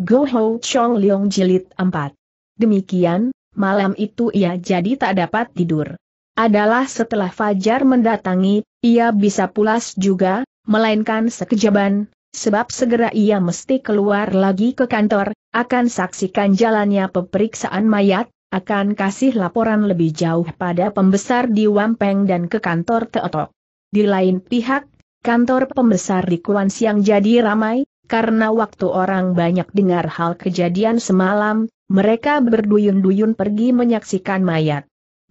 Go Ho Chong Leong Jilid 4. Demikian, malam itu ia jadi tak dapat tidur. Adalah setelah Fajar mendatangi, ia bisa pulas juga, melainkan sekejaban, sebab segera ia mesti keluar lagi ke kantor, akan saksikan jalannya peperiksaan mayat, akan kasih laporan lebih jauh pada pembesar di Wampeng dan ke kantor Teotok. Di lain pihak, kantor pembesar di Kuan Siang jadi ramai, karena waktu orang banyak dengar hal kejadian semalam, mereka berduyun-duyun pergi menyaksikan mayat.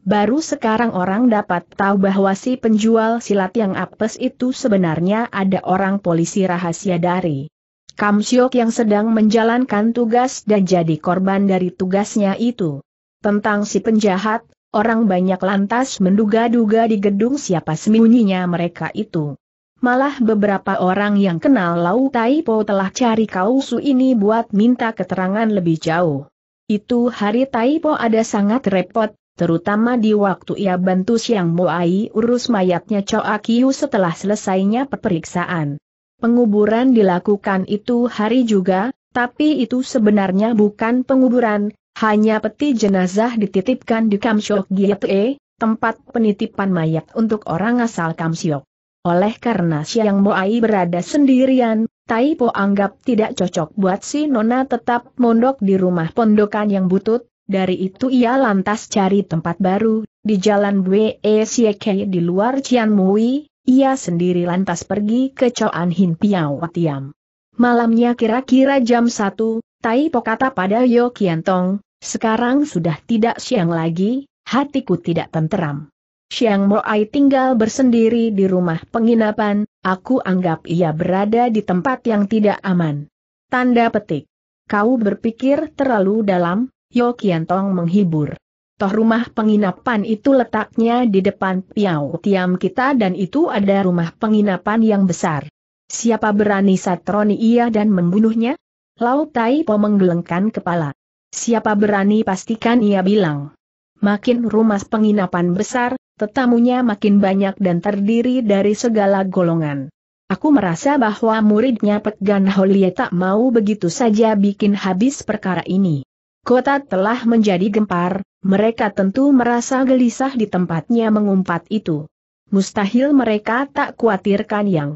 Baru sekarang orang dapat tahu bahwa si penjual silat yang apes itu sebenarnya ada orang polisi rahasia dari Kamsyok yang sedang menjalankan tugas dan jadi korban dari tugasnya itu. Tentang si penjahat, orang banyak lantas menduga-duga di gedung siapa sembunyinya mereka itu. Malah beberapa orang yang kenal Lau Taipo telah cari kau su ini buat minta keterangan lebih jauh. Itu hari Taipo ada sangat repot, terutama di waktu ia bantu Siang Moai urus mayatnya Choa Kiu setelah selesainya peperiksaan. Penguburan dilakukan itu hari juga, tapi itu sebenarnya bukan penguburan, hanya peti jenazah dititipkan di Kamsyok Giete, tempat penitipan mayat untuk orang asal Kamsyok. Oleh karena Siang Moai berada sendirian, Tai Po anggap tidak cocok buat si Nona tetap mondok di rumah pondokan yang butut, dari itu ia lantas cari tempat baru, di jalan Bwe Sieke e di luar Cian Mui, ia sendiri lantas pergi ke Coan Hin Piao Watiam. Malamnya kira-kira jam 1, Tai Po kata pada Yo Kian Tong, sekarang sudah tidak siang lagi, hatiku tidak tenteram. Xiang Moai tinggal bersendiri di rumah penginapan, aku anggap ia berada di tempat yang tidak aman. Tanda petik. Kau berpikir terlalu dalam, Yo Tong menghibur. Toh rumah penginapan itu letaknya di depan Piau Tiam kita dan itu ada rumah penginapan yang besar. Siapa berani satroni ia dan membunuhnya? Lau Tai Po menggelengkan kepala. Siapa berani pastikan ia bilang. Makin rumah penginapan besar, tetamunya makin banyak dan terdiri dari segala golongan. Aku merasa bahwa muridnya Pegan Holie tak mau begitu saja bikin habis perkara ini. Kota telah menjadi gempar, mereka tentu merasa gelisah di tempatnya mengumpat itu. Mustahil mereka tak kuatirkan yang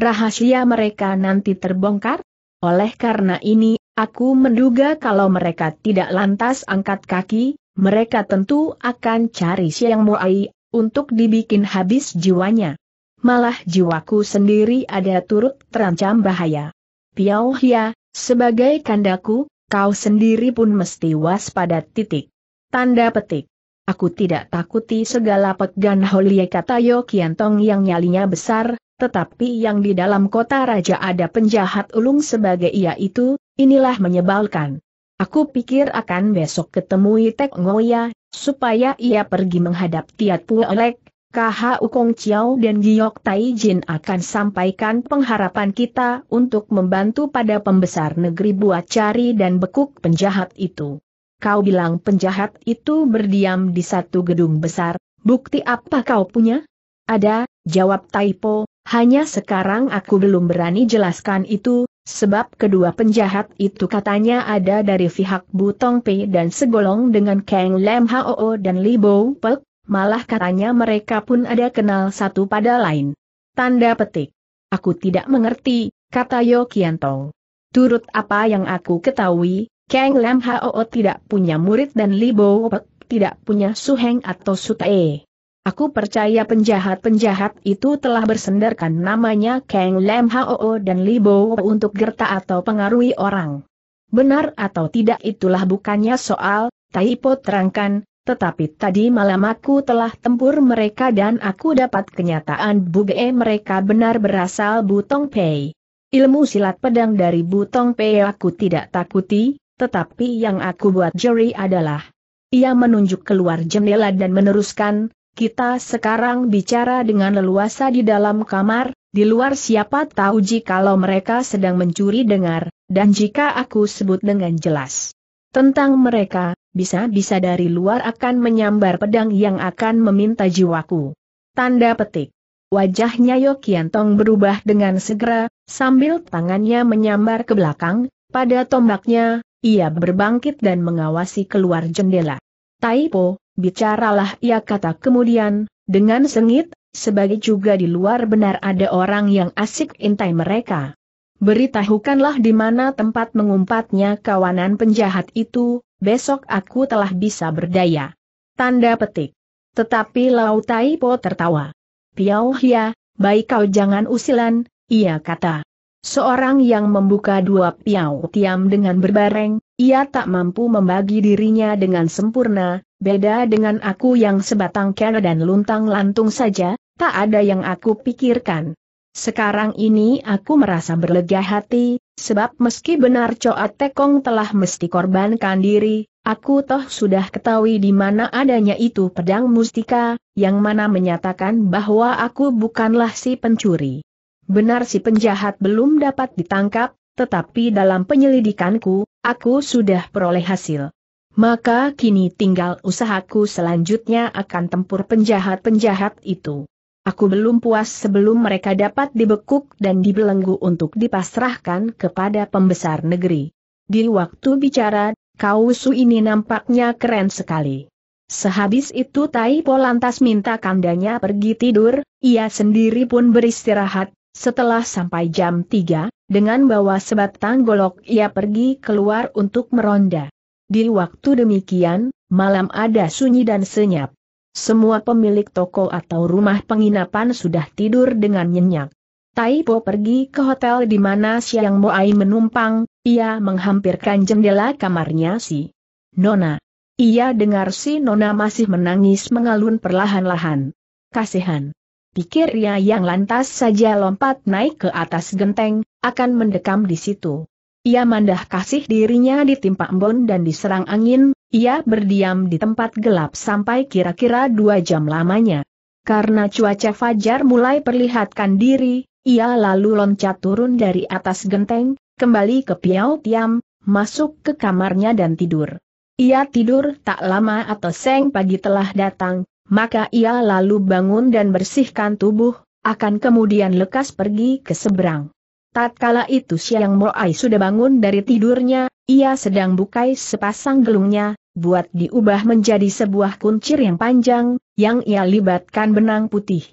rahasia mereka nanti terbongkar. Oleh karena ini, aku menduga kalau mereka tidak lantas angkat kaki, mereka tentu akan cari Siang muai, untuk dibikin habis jiwanya. Malah jiwaku sendiri ada turut terancam bahaya. Piao Hia, sebagai kandaku, kau sendiri pun mesti waspada titik. Tanda petik. Aku tidak takuti segala pegan Holie kata Yo Kiantong yang nyalinya besar, tetapi yang di dalam kota raja ada penjahat ulung sebagai ia itu, inilah menyebalkan. Aku pikir akan besok ketemui Tek Ngoya, supaya ia pergi menghadap Tiat Puelek, KH Ukong Chiao dan Giok Tai Jin akan sampaikan pengharapan kita untuk membantu pada pembesar negeri buat cari dan bekuk penjahat itu. Kau bilang penjahat itu berdiam di satu gedung besar, bukti apa kau punya? Ada, jawab Taipo, hanya sekarang aku belum berani jelaskan itu, Sebab kedua penjahat itu katanya ada dari pihak Butong Pei dan segolong dengan Kang Lam Hao dan Li Bo Pek, malah katanya mereka pun ada kenal satu pada lain. Tanda petik. Aku tidak mengerti, kata Yo Kiantong. Turut apa yang aku ketahui, Kang Lam Hao tidak punya murid dan Li Bo Pek tidak punya suheng atau sutae. Aku percaya penjahat-penjahat itu telah bersendarkan namanya Kang Lam Hao dan Li Bo untuk gerta atau pengaruhi orang. Benar atau tidak itulah bukannya soal, Taipo terangkan, tetapi tadi malam aku telah tempur mereka dan aku dapat kenyataan buge mereka benar berasal Butong Pei. Ilmu silat pedang dari Butong Pei aku tidak takuti, tetapi yang aku buat juri adalah ia menunjuk keluar jendela dan meneruskan, kita sekarang bicara dengan leluasa di dalam kamar, di luar siapa tahu jika jikalau mereka sedang mencuri dengar, dan jika aku sebut dengan jelas tentang mereka, bisa-bisa dari luar akan menyambar pedang yang akan meminta jiwaku. Tanda petik. Wajahnya Yokiantong berubah dengan segera, sambil tangannya menyambar ke belakang, pada tombaknya, ia berbangkit dan mengawasi keluar jendela. Taipo, bicaralah ia kata kemudian, dengan sengit, sebagai juga di luar benar ada orang yang asik intai mereka. Beritahukanlah di mana tempat mengumpatnya kawanan penjahat itu, besok aku telah bisa berdaya. Tanda petik. Tetapi Lau Tai Po tertawa. Piao Hia, baik kau jangan usilan, ia kata. Seorang yang membuka dua piau tiam dengan berbareng, ia tak mampu membagi dirinya dengan sempurna, beda dengan aku yang sebatang kera dan luntang lantung saja, tak ada yang aku pikirkan. Sekarang ini aku merasa berlega hati, sebab meski benar Coat Tekong telah mesti korbankan diri, aku toh sudah ketahui di mana adanya itu pedang mustika, yang mana menyatakan bahwa aku bukanlah si pencuri. Benar si penjahat belum dapat ditangkap, tetapi dalam penyelidikanku, aku sudah peroleh hasil. Maka kini tinggal usahaku selanjutnya akan tempur penjahat-penjahat itu. Aku belum puas sebelum mereka dapat dibekuk dan dibelenggu untuk dipasrahkan kepada pembesar negeri. Di waktu bicara, Kausu ini nampaknya keren sekali. Sehabis itu Tai Po lantas minta kandanya pergi tidur, ia sendiri pun beristirahat, setelah sampai jam 3, dengan bawa sebatang golok ia pergi keluar untuk meronda. Di waktu demikian, malam ada sunyi dan senyap. Semua pemilik toko atau rumah penginapan sudah tidur dengan nyenyak. Taipo pergi ke hotel di mana Siang Moai menumpang, ia menghampirkan jendela kamarnya si Nona. Ia dengar si Nona masih menangis mengalun perlahan-lahan. Kasihan pikir Ria yang lantas saja lompat naik ke atas genteng, akan mendekam di situ. Ia mandah kasih dirinya ditimpa embun dan diserang angin, ia berdiam di tempat gelap sampai kira-kira dua jam lamanya. Karena cuaca fajar mulai perlihatkan diri, ia lalu loncat turun dari atas genteng, kembali ke Piau Tiam, masuk ke kamarnya dan tidur. Ia tidur tak lama atau seng pagi telah datang, maka ia lalu bangun dan bersihkan tubuh, akan kemudian lekas pergi ke seberang. Tatkala itu Siang Moai sudah bangun dari tidurnya, ia sedang bukai sepasang gelungnya, buat diubah menjadi sebuah kuncir yang panjang, yang ia libatkan benang putih.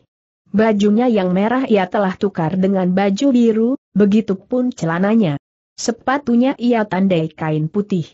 Bajunya yang merah ia telah tukar dengan baju biru, begitu pun celananya. Sepatunya ia tandai kain putih.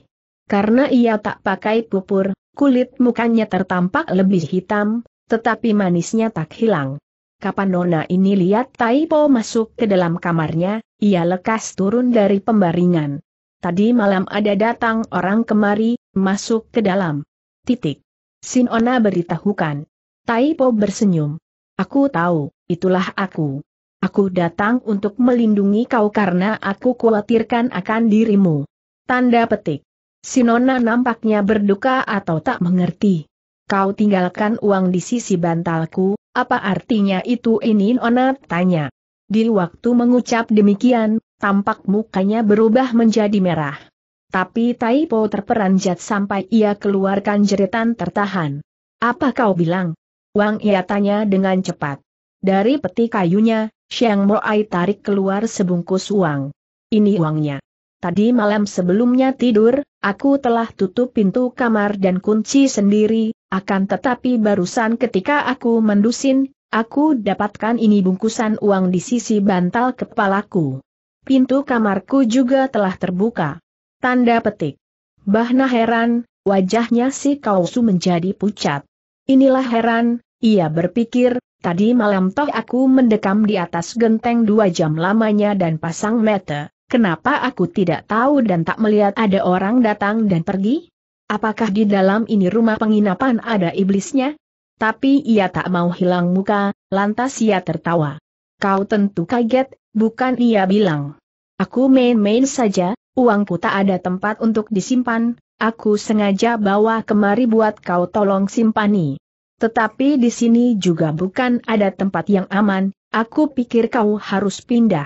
Karena ia tak pakai pupur, Kulit mukanya tertampak lebih hitam, tetapi manisnya tak hilang. Kapan Nona ini lihat Taipo masuk ke dalam kamarnya, ia lekas turun dari pembaringan. Tadi malam ada datang orang kemari, masuk ke dalam. Titik. Sinona beritahukan. Taipo bersenyum. Aku tahu, itulah aku. Aku datang untuk melindungi kau karena aku khawatirkan akan dirimu. Tanda petik. Sinona nampaknya berduka atau tak mengerti. Kau tinggalkan uang di sisi bantalku, apa artinya itu ini Nona tanya. Di waktu mengucap demikian, tampak mukanya berubah menjadi merah. Tapi Taipo terperanjat sampai ia keluarkan jeritan tertahan. Apa kau bilang? Wang ia tanya dengan cepat. Dari peti kayunya, Xiang Moai tarik keluar sebungkus uang. Ini uangnya. Tadi malam sebelumnya tidur, Aku telah tutup pintu kamar dan kunci sendiri, akan tetapi barusan ketika aku mendusin, aku dapatkan ini bungkusan uang di sisi bantal kepalaku. Pintu kamarku juga telah terbuka. Tanda petik. Bahna heran, wajahnya si Kausu menjadi pucat. Inilah heran, ia berpikir, tadi malam toh aku mendekam di atas genteng dua jam lamanya dan pasang mata. Kenapa aku tidak tahu dan tak melihat ada orang datang dan pergi? Apakah di dalam ini rumah penginapan ada iblisnya? Tapi ia tak mau hilang muka, lantas ia tertawa. Kau tentu kaget, bukan ia bilang. Aku main-main saja, uangku tak ada tempat untuk disimpan, aku sengaja bawa kemari buat kau tolong simpani. Tetapi di sini juga bukan ada tempat yang aman, aku pikir kau harus pindah.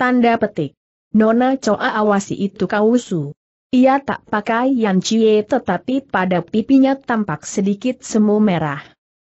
Tanda petik. Nona Coa awasi itu kausu. Ia tak pakai yang cie, tetapi pada pipinya tampak sedikit semu merah.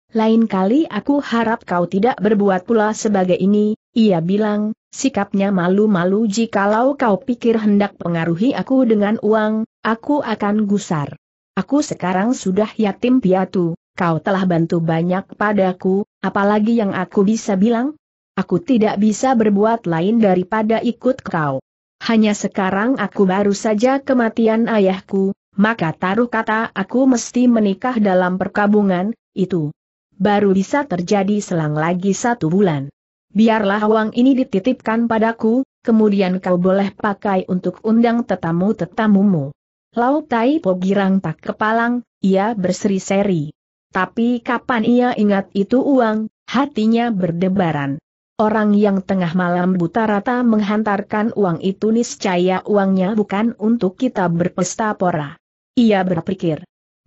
Lain kali aku harap kau tidak berbuat pula sebagai ini, ia bilang, sikapnya malu-malu jikalau kau pikir hendak pengaruhi aku dengan uang, aku akan gusar. Aku sekarang sudah yatim piatu, kau telah bantu banyak padaku, apalagi yang aku bisa bilang? Aku tidak bisa berbuat lain daripada ikut kau. Hanya sekarang aku baru saja kematian ayahku, maka taruh kata aku mesti menikah dalam perkabungan, itu. Baru bisa terjadi selang lagi satu bulan. Biarlah uang ini dititipkan padaku, kemudian kau boleh pakai untuk undang tetamu-tetamumu. Lau Tai Po girang tak kepalang, ia berseri-seri. Tapi kapan ia ingat itu uang, hatinya berdebaran. Orang yang tengah malam buta rata menghantarkan uang itu niscaya uangnya bukan untuk kita berpesta pora. Ia berpikir.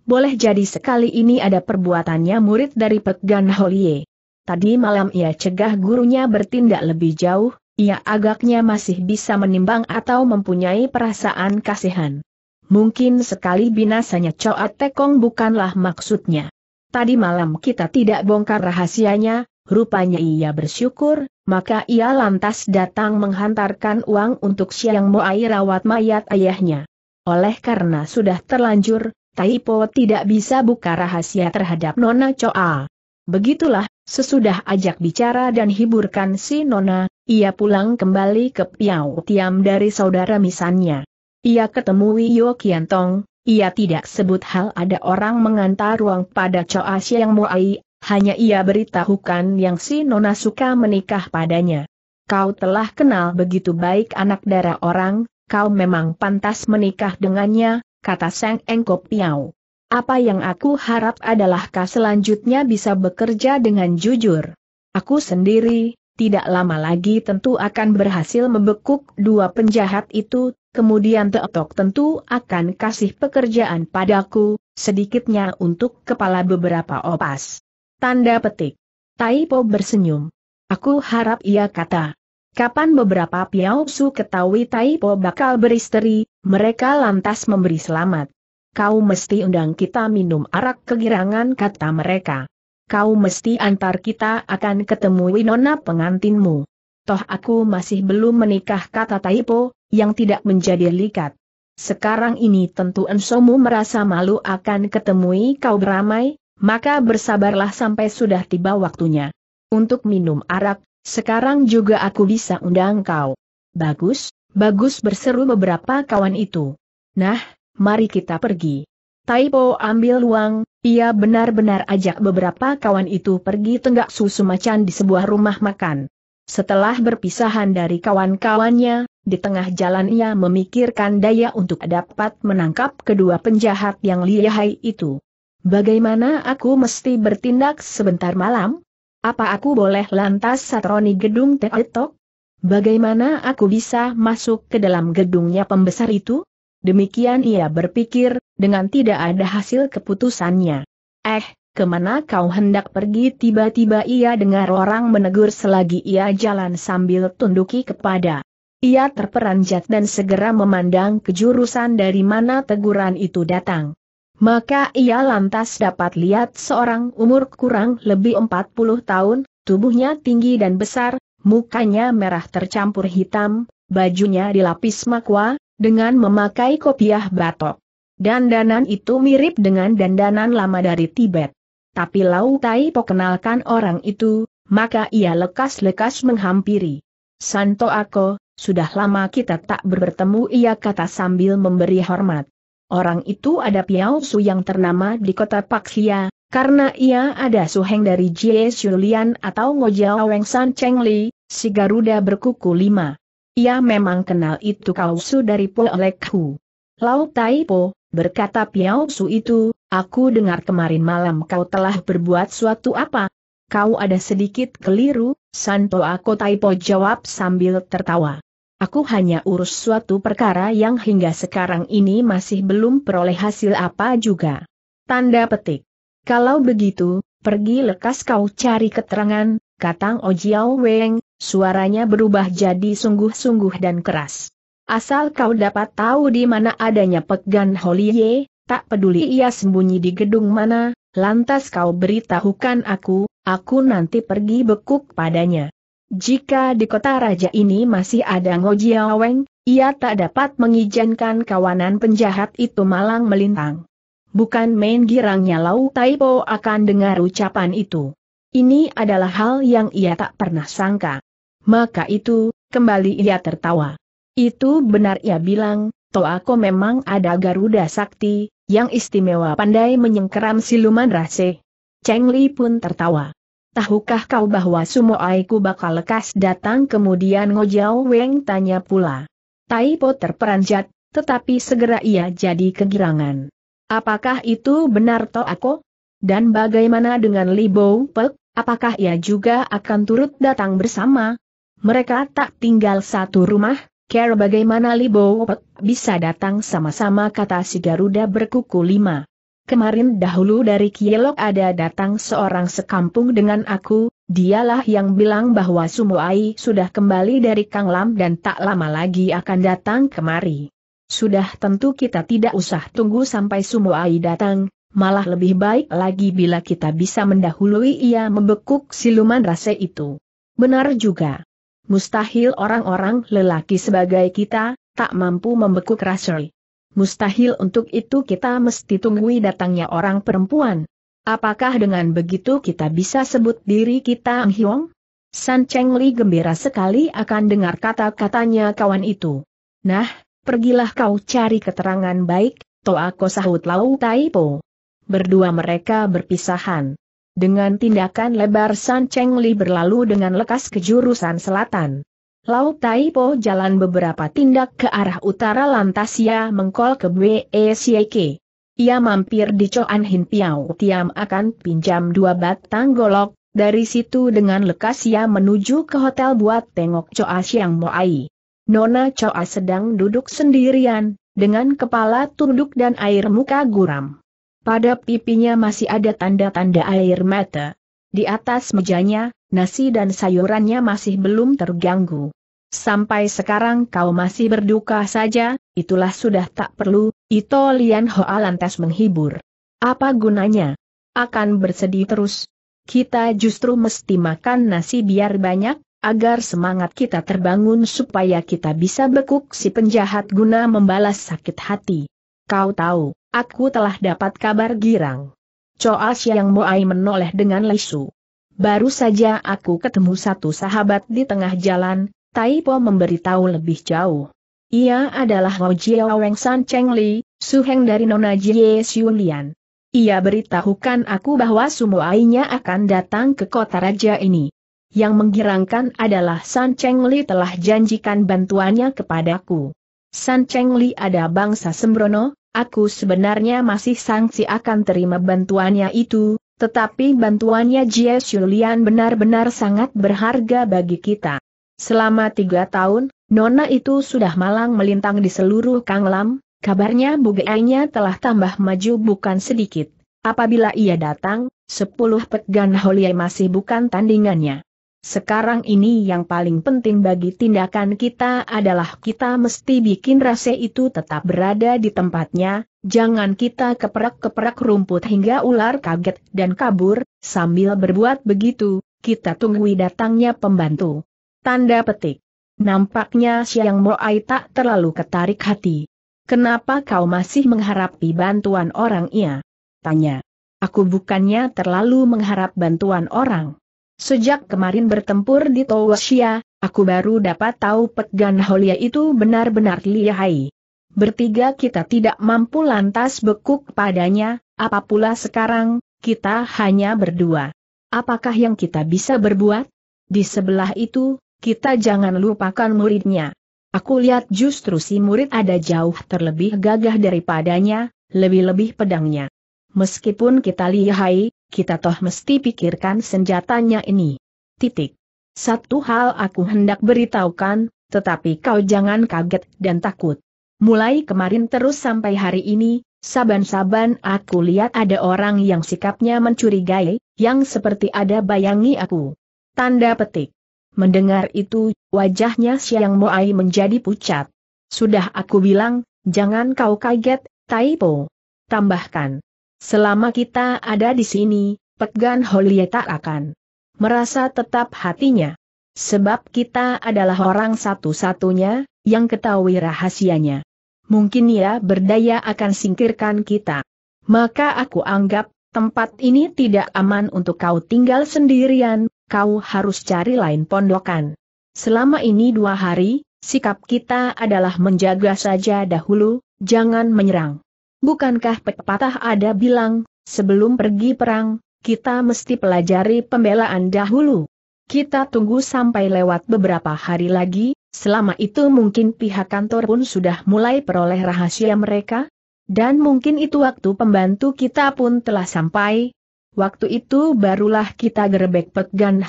Boleh jadi sekali ini ada perbuatannya murid dari Pegan Holie. Tadi malam ia cegah gurunya bertindak lebih jauh, ia agaknya masih bisa menimbang atau mempunyai perasaan kasihan. Mungkin sekali binasanya Coat Tekong bukanlah maksudnya. Tadi malam kita tidak bongkar rahasianya, Rupanya ia bersyukur, maka ia lantas datang menghantarkan uang untuk siang Moai rawat mayat ayahnya. Oleh karena sudah terlanjur, Taipo tidak bisa buka rahasia terhadap Nona Choa. Begitulah, sesudah ajak bicara dan hiburkan si Nona, ia pulang kembali ke Piau Tiam dari saudara misannya. Ia ketemui Yo Kiantong, ia tidak sebut hal ada orang mengantar uang pada Choa Siang Moai, hanya ia beritahukan yang si Nona suka menikah padanya. Kau telah kenal begitu baik anak darah orang, kau memang pantas menikah dengannya, kata sang Engko Piau. Apa yang aku harap adalah kau selanjutnya bisa bekerja dengan jujur. Aku sendiri, tidak lama lagi tentu akan berhasil membekuk dua penjahat itu, kemudian Teotok tentu akan kasih pekerjaan padaku, sedikitnya untuk kepala beberapa opas. Tanda petik. Taipo bersenyum. Aku harap ia kata. Kapan beberapa piausu ketahui Taipo bakal beristeri, mereka lantas memberi selamat. Kau mesti undang kita minum arak kegirangan kata mereka. Kau mesti antar kita akan ketemu Winona pengantinmu. Toh aku masih belum menikah kata Taipo, yang tidak menjadi likat. Sekarang ini tentu Ensomu merasa malu akan ketemui kau beramai, maka bersabarlah sampai sudah tiba waktunya. Untuk minum arak, sekarang juga aku bisa undang kau. Bagus, bagus berseru beberapa kawan itu. Nah, mari kita pergi. Taipo ambil uang, ia benar-benar ajak beberapa kawan itu pergi tenggak susu macan di sebuah rumah makan. Setelah berpisahan dari kawan-kawannya, di tengah jalan ia memikirkan daya untuk dapat menangkap kedua penjahat yang lihai itu. Bagaimana aku mesti bertindak sebentar malam? Apa aku boleh lantas satroni gedung Teotok? Bagaimana aku bisa masuk ke dalam gedungnya pembesar itu? Demikian ia berpikir, dengan tidak ada hasil keputusannya. Eh, kemana kau hendak pergi tiba-tiba ia dengar orang menegur selagi ia jalan sambil tunduki kepada. Ia terperanjat dan segera memandang kejurusan dari mana teguran itu datang. Maka ia lantas dapat lihat seorang umur kurang lebih 40 tahun, tubuhnya tinggi dan besar, mukanya merah tercampur hitam, bajunya dilapis makwa, dengan memakai kopiah batok. Dandanan itu mirip dengan dandanan lama dari Tibet. Tapi Lau Tai Po kenalkan orang itu, maka ia lekas-lekas menghampiri. Santo Ako, sudah lama kita tak bertemu ia kata sambil memberi hormat. Orang itu ada Piao Su yang ternama di kota Paksia, karena ia ada suheng dari Jie Xulian atau Ngojiao Weng San Cheng Li, si Garuda berkuku lima. Ia memang kenal itu Kausu dari Po Lek Hu. Lau Tai Po, berkata Piao Su itu, aku dengar kemarin malam kau telah berbuat suatu apa? Kau ada sedikit keliru, Santo Ako Tai Po jawab sambil tertawa. Aku hanya urus suatu perkara yang hingga sekarang ini masih belum peroleh hasil apa juga. Tanda petik. Kalau begitu, pergi lekas kau cari keterangan, kata Ojiao Weng, suaranya berubah jadi sungguh-sungguh dan keras. Asal kau dapat tahu di mana adanya pegan Holie, tak peduli ia sembunyi di gedung mana, lantas kau beritahukan aku, aku nanti pergi bekuk padanya. Jika di kota raja ini masih ada Ngojiaweng, ia tak dapat mengizinkan kawanan penjahat itu malang melintang. Bukan main girangnya Lau Taipo akan dengar ucapan itu. Ini adalah hal yang ia tak pernah sangka. Maka itu, kembali ia tertawa. Itu benar ia bilang, Toako memang ada Garuda Sakti, yang istimewa pandai menyengkeram siluman rase. Cheng Li pun tertawa tahukah kau bahwa aiku bakal lekas datang kemudian ngojau Weng tanya pula. Taipo terperanjat, tetapi segera ia jadi kegirangan. Apakah itu benar to aku? Dan bagaimana dengan Li Bou Pek, apakah ia juga akan turut datang bersama? Mereka tak tinggal satu rumah, care bagaimana Li Bou Pek bisa datang sama-sama kata si Garuda berkuku lima. Kemarin dahulu dari Kielok ada datang seorang sekampung dengan aku, dialah yang bilang bahwa Sumuai sudah kembali dari Kang Lam dan tak lama lagi akan datang kemari. Sudah tentu kita tidak usah tunggu sampai Sumuai datang, malah lebih baik lagi bila kita bisa mendahului ia membekuk siluman rase itu. Benar juga. Mustahil orang-orang lelaki sebagai kita, tak mampu membekuk rase mustahil untuk itu kita mesti tunggui datangnya orang perempuan. Apakah dengan begitu kita bisa sebut diri kita Ang Hiong? San Cheng Li gembira sekali akan dengar kata-katanya kawan itu. Nah, pergilah kau cari keterangan baik, Ko sahut Lau po. Berdua mereka berpisahan. Dengan tindakan lebar San Cheng Li berlalu dengan lekas ke jurusan selatan. Lau po jalan beberapa tindak ke arah utara lantas ia mengkol ke e K. Ia mampir di Coan Hin Piao Tiam akan pinjam dua batang golok, dari situ dengan lekas ia menuju ke hotel buat tengok Coa Siang Moai. Nona Coa sedang duduk sendirian, dengan kepala tunduk dan air muka guram. Pada pipinya masih ada tanda-tanda air mata. Di atas mejanya, nasi dan sayurannya masih belum terganggu. Sampai sekarang kau masih berduka saja, itulah sudah tak perlu, Ito Lian Hoa lantas menghibur. Apa gunanya? Akan bersedih terus. Kita justru mesti makan nasi biar banyak, agar semangat kita terbangun supaya kita bisa bekuk si penjahat guna membalas sakit hati. Kau tahu, aku telah dapat kabar girang. Choa Siang Moai menoleh dengan lesu. Baru saja aku ketemu satu sahabat di tengah jalan, Taipo memberitahu lebih jauh. Ia adalah Hou Jiao Weng San Cheng Li, suheng dari Nona Jie Xiulian. Ia beritahukan aku bahwa sumuainya akan datang ke kota raja ini. Yang menggirangkan adalah San Cheng Li telah janjikan bantuannya kepadaku. San Cheng Li ada bangsa sembrono, aku sebenarnya masih sangsi akan terima bantuannya itu, tetapi bantuannya Jie Xiulian benar-benar sangat berharga bagi kita. Selama tiga tahun, Nona itu sudah malang melintang di seluruh Kanglam, kabarnya bugeainya telah tambah maju bukan sedikit. Apabila ia datang, sepuluh pegan Holiai masih bukan tandingannya. Sekarang ini yang paling penting bagi tindakan kita adalah kita mesti bikin rase itu tetap berada di tempatnya, jangan kita keperak-keperak rumput hingga ular kaget dan kabur, sambil berbuat begitu, kita tunggui datangnya pembantu. Tanda petik. Nampaknya Siang Moai tak terlalu ketarik hati. Kenapa kau masih mengharapi bantuan orang ia? Tanya. Aku bukannya terlalu mengharap bantuan orang. Sejak kemarin bertempur di Towasia, aku baru dapat tahu Pegan Holia itu benar-benar lihai. Bertiga kita tidak mampu lantas bekuk padanya, apa pula sekarang, kita hanya berdua. Apakah yang kita bisa berbuat? Di sebelah itu, kita jangan lupakan muridnya. Aku lihat justru si murid ada jauh terlebih gagah daripadanya, lebih-lebih pedangnya. Meskipun kita lihai, kita toh mesti pikirkan senjatanya ini. Titik. Satu hal aku hendak beritahukan, tetapi kau jangan kaget dan takut. Mulai kemarin terus sampai hari ini, saban-saban aku lihat ada orang yang sikapnya mencurigai, yang seperti ada bayangi aku. Tanda petik. Mendengar itu, wajahnya Siang Moai menjadi pucat. Sudah aku bilang, jangan kau kaget, Taipo. Tambahkan. Selama kita ada di sini, Pegan Holie tak akan merasa tetap hatinya. Sebab kita adalah orang satu-satunya, yang ketahui rahasianya. Mungkin ia berdaya akan singkirkan kita. Maka aku anggap, tempat ini tidak aman untuk kau tinggal sendirian, kau harus cari lain pondokan. Selama ini dua hari, sikap kita adalah menjaga saja dahulu, jangan menyerang. Bukankah pepatah ada bilang, sebelum pergi perang, kita mesti pelajari pembelaan dahulu. Kita tunggu sampai lewat beberapa hari lagi, selama itu mungkin pihak kantor pun sudah mulai peroleh rahasia mereka, dan mungkin itu waktu pembantu kita pun telah sampai, Waktu itu barulah kita gerebek Pek Gan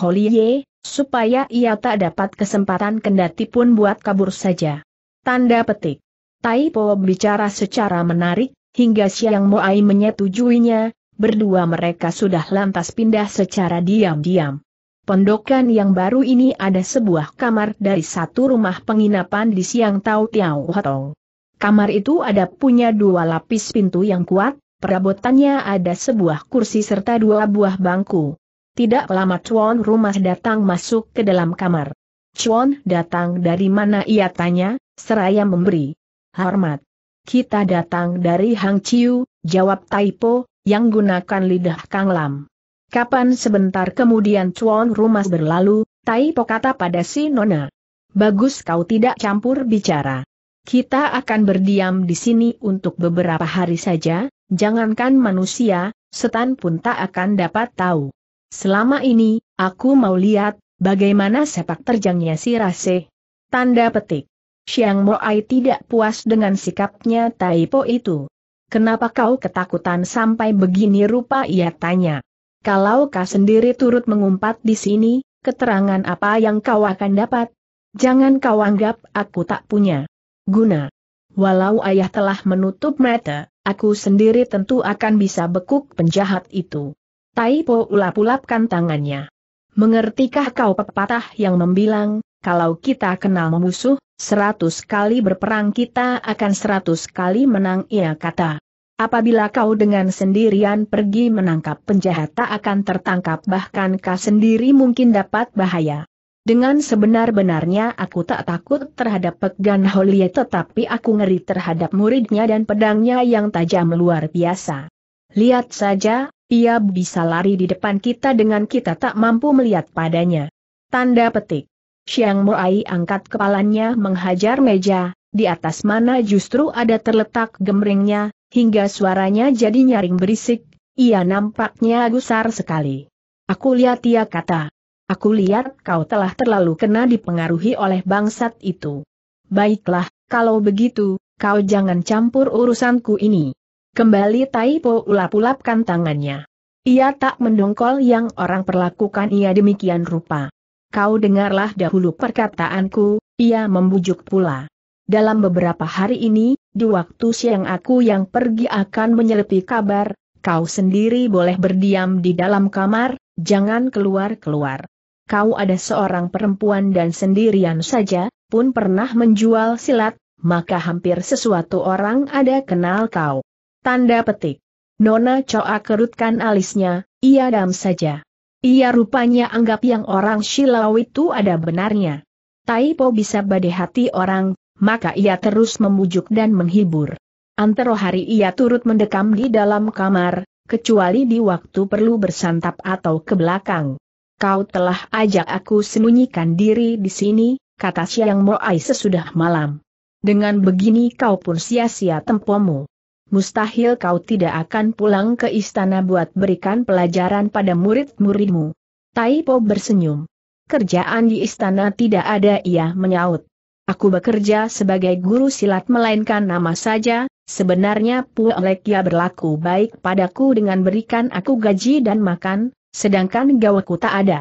supaya ia tak dapat kesempatan kendati pun buat kabur saja. Tanda petik. Tai Po bicara secara menarik, hingga Siang Moai menyetujuinya, berdua mereka sudah lantas pindah secara diam-diam. Pondokan yang baru ini ada sebuah kamar dari satu rumah penginapan di Siang Tau Tiau Hotong. Kamar itu ada punya dua lapis pintu yang kuat, perabotannya ada sebuah kursi serta dua buah bangku. Tidak lama Chuan rumah datang masuk ke dalam kamar. Chuan datang dari mana ia tanya, seraya memberi. Hormat. Kita datang dari Hang Chiu, jawab Taipo, yang gunakan lidah Kang Lam. Kapan sebentar kemudian Chuan rumah berlalu, Taipo kata pada si Nona. Bagus kau tidak campur bicara. Kita akan berdiam di sini untuk beberapa hari saja, jangankan manusia, setan pun tak akan dapat tahu. Selama ini, aku mau lihat, bagaimana sepak terjangnya si Raseh. Tanda petik. Siang Moai tidak puas dengan sikapnya Taipo itu. Kenapa kau ketakutan sampai begini rupa ia tanya. Kalau kau sendiri turut mengumpat di sini, keterangan apa yang kau akan dapat? Jangan kau anggap aku tak punya guna. Walau ayah telah menutup mata, aku sendiri tentu akan bisa bekuk penjahat itu. Taipo ulap-ulapkan tangannya. Mengertikah kau pepatah yang membilang, kalau kita kenal musuh, seratus kali berperang kita akan seratus kali menang ia kata. Apabila kau dengan sendirian pergi menangkap penjahat tak akan tertangkap bahkan kau sendiri mungkin dapat bahaya. Dengan sebenar-benarnya aku tak takut terhadap Pegan Holie tetapi aku ngeri terhadap muridnya dan pedangnya yang tajam luar biasa. Lihat saja, ia bisa lari di depan kita dengan kita tak mampu melihat padanya. Tanda petik. Xiang Moai angkat kepalanya menghajar meja, di atas mana justru ada terletak gemringnya, hingga suaranya jadi nyaring berisik, ia nampaknya gusar sekali. Aku lihat ia kata, Aku lihat kau telah terlalu kena dipengaruhi oleh bangsat itu. Baiklah, kalau begitu, kau jangan campur urusanku ini. Kembali Taipo ulap-ulapkan tangannya. Ia tak mendongkol yang orang perlakukan ia demikian rupa. Kau dengarlah dahulu perkataanku, ia membujuk pula. Dalam beberapa hari ini, di waktu siang aku yang pergi akan menyelepi kabar, kau sendiri boleh berdiam di dalam kamar, jangan keluar-keluar kau ada seorang perempuan dan sendirian saja, pun pernah menjual silat, maka hampir sesuatu orang ada kenal kau. Tanda petik. Nona Coa kerutkan alisnya, ia dam saja. Ia rupanya anggap yang orang silau itu ada benarnya. Taipo bisa badai hati orang, maka ia terus memujuk dan menghibur. Antara hari ia turut mendekam di dalam kamar, kecuali di waktu perlu bersantap atau ke belakang kau telah ajak aku sembunyikan diri di sini, kata Siang Moai sesudah malam. Dengan begini kau pun sia-sia tempomu. Mustahil kau tidak akan pulang ke istana buat berikan pelajaran pada murid-muridmu. Taipo bersenyum. Kerjaan di istana tidak ada ia menyaut. Aku bekerja sebagai guru silat melainkan nama saja, sebenarnya Pu ia berlaku baik padaku dengan berikan aku gaji dan makan, sedangkan gawaku tak ada.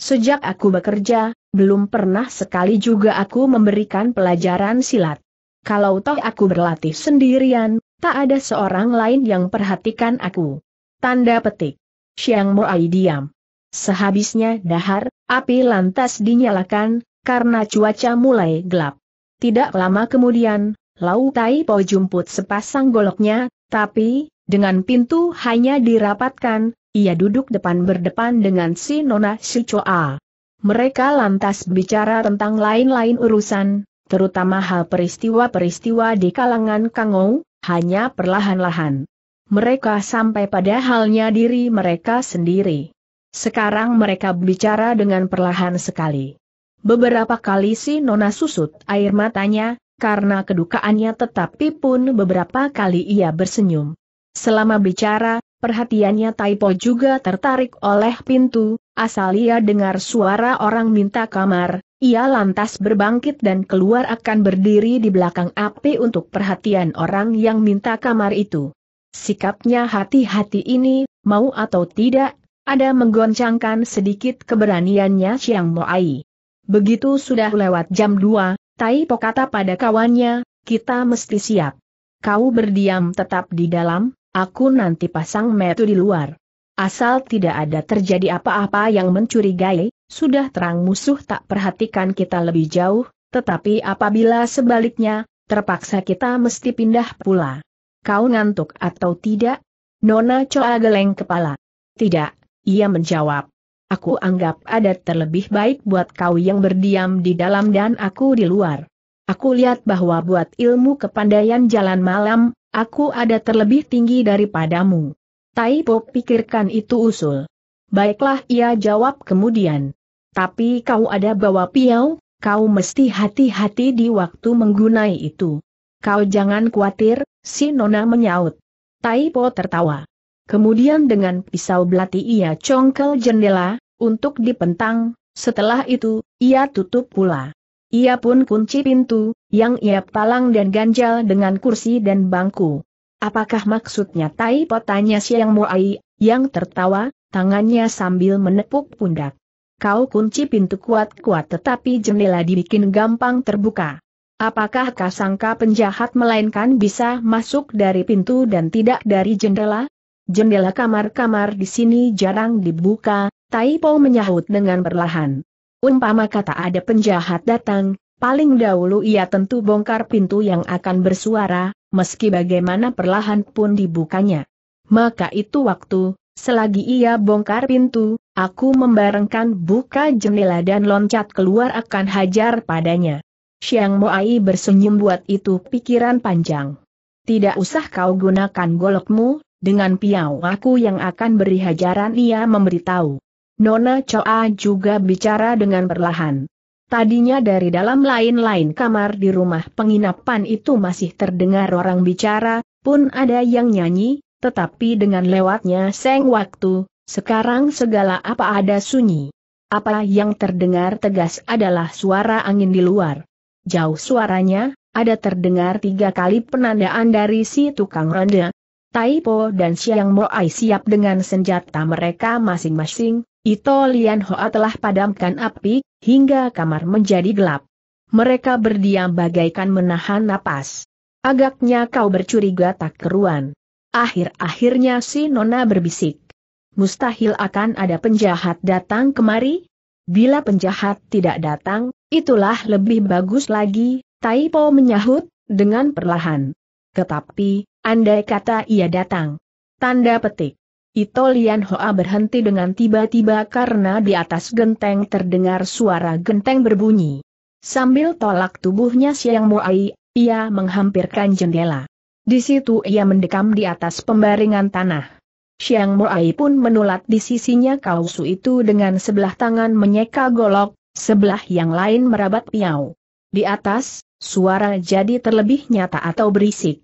Sejak aku bekerja, belum pernah sekali juga aku memberikan pelajaran silat. Kalau toh aku berlatih sendirian, tak ada seorang lain yang perhatikan aku. Tanda petik. Siang Moai diam. Sehabisnya dahar, api lantas dinyalakan, karena cuaca mulai gelap. Tidak lama kemudian, Lau Tai Po jumput sepasang goloknya, tapi, dengan pintu hanya dirapatkan, ia duduk depan berdepan dengan si Nona Sicoa. Mereka lantas bicara tentang lain-lain urusan, terutama hal peristiwa-peristiwa di kalangan Kangou, hanya perlahan-lahan. Mereka sampai pada halnya diri mereka sendiri. Sekarang mereka bicara dengan perlahan sekali. Beberapa kali si Nona susut air matanya, karena kedukaannya tetapi pun beberapa kali ia bersenyum. Selama bicara, Perhatiannya Taipo juga tertarik oleh pintu, asal ia dengar suara orang minta kamar, ia lantas berbangkit dan keluar akan berdiri di belakang api untuk perhatian orang yang minta kamar itu. Sikapnya hati-hati ini, mau atau tidak, ada menggoncangkan sedikit keberaniannya Siang Moai. Begitu sudah lewat jam 2, Taipo kata pada kawannya, kita mesti siap. Kau berdiam tetap di dalam, Aku nanti pasang metu di luar. Asal tidak ada terjadi apa-apa yang mencurigai, sudah terang musuh tak perhatikan kita lebih jauh, tetapi apabila sebaliknya, terpaksa kita mesti pindah pula. Kau ngantuk atau tidak? Nona coa geleng kepala. Tidak, ia menjawab. Aku anggap ada terlebih baik buat kau yang berdiam di dalam dan aku di luar. Aku lihat bahwa buat ilmu kepandaian jalan malam, Aku ada terlebih tinggi daripadamu. Tai Po pikirkan itu usul. Baiklah ia jawab kemudian. Tapi kau ada bawa piau, kau mesti hati-hati di waktu menggunai itu. Kau jangan khawatir, si Nona menyaut. Tai Po tertawa. Kemudian dengan pisau belati ia congkel jendela, untuk dipentang, setelah itu, ia tutup pula. Ia pun kunci pintu, yang ia palang dan ganjal dengan kursi dan bangku. Apakah maksudnya Tai potanya Siang muai, yang tertawa, tangannya sambil menepuk pundak. Kau kunci pintu kuat-kuat tetapi jendela dibikin gampang terbuka. Apakah kau sangka penjahat melainkan bisa masuk dari pintu dan tidak dari jendela? Jendela kamar-kamar di sini jarang dibuka, Tai Po menyahut dengan perlahan. Umpama kata ada penjahat datang, paling dahulu ia tentu bongkar pintu yang akan bersuara, meski bagaimana perlahan pun dibukanya. Maka itu waktu, selagi ia bongkar pintu, aku membarengkan buka jendela dan loncat keluar akan hajar padanya. Siang Moai bersenyum buat itu pikiran panjang. Tidak usah kau gunakan golokmu, dengan piau aku yang akan beri hajaran ia memberitahu. Nona Choa juga bicara dengan perlahan. Tadinya dari dalam lain-lain kamar di rumah penginapan itu masih terdengar orang bicara, pun ada yang nyanyi, tetapi dengan lewatnya seng waktu, sekarang segala apa ada sunyi. Apa yang terdengar tegas adalah suara angin di luar. Jauh suaranya, ada terdengar tiga kali penandaan dari si tukang ronda. Taipo dan Siang Moai siap dengan senjata mereka masing-masing, Ito Lian Hoa telah padamkan api, hingga kamar menjadi gelap. Mereka berdiam bagaikan menahan napas. Agaknya kau bercuriga tak keruan. Akhir-akhirnya si Nona berbisik. Mustahil akan ada penjahat datang kemari? Bila penjahat tidak datang, itulah lebih bagus lagi, Taipo menyahut, dengan perlahan. Tetapi, andai kata ia datang. Tanda petik. Ito Lian Hoa berhenti dengan tiba-tiba karena di atas genteng terdengar suara genteng berbunyi. Sambil tolak tubuhnya Siang Muai, ia menghampirkan jendela. Di situ ia mendekam di atas pembaringan tanah. Siang Muai pun menulat di sisinya kausu itu dengan sebelah tangan menyeka golok, sebelah yang lain merabat piau. Di atas, suara jadi terlebih nyata atau berisik.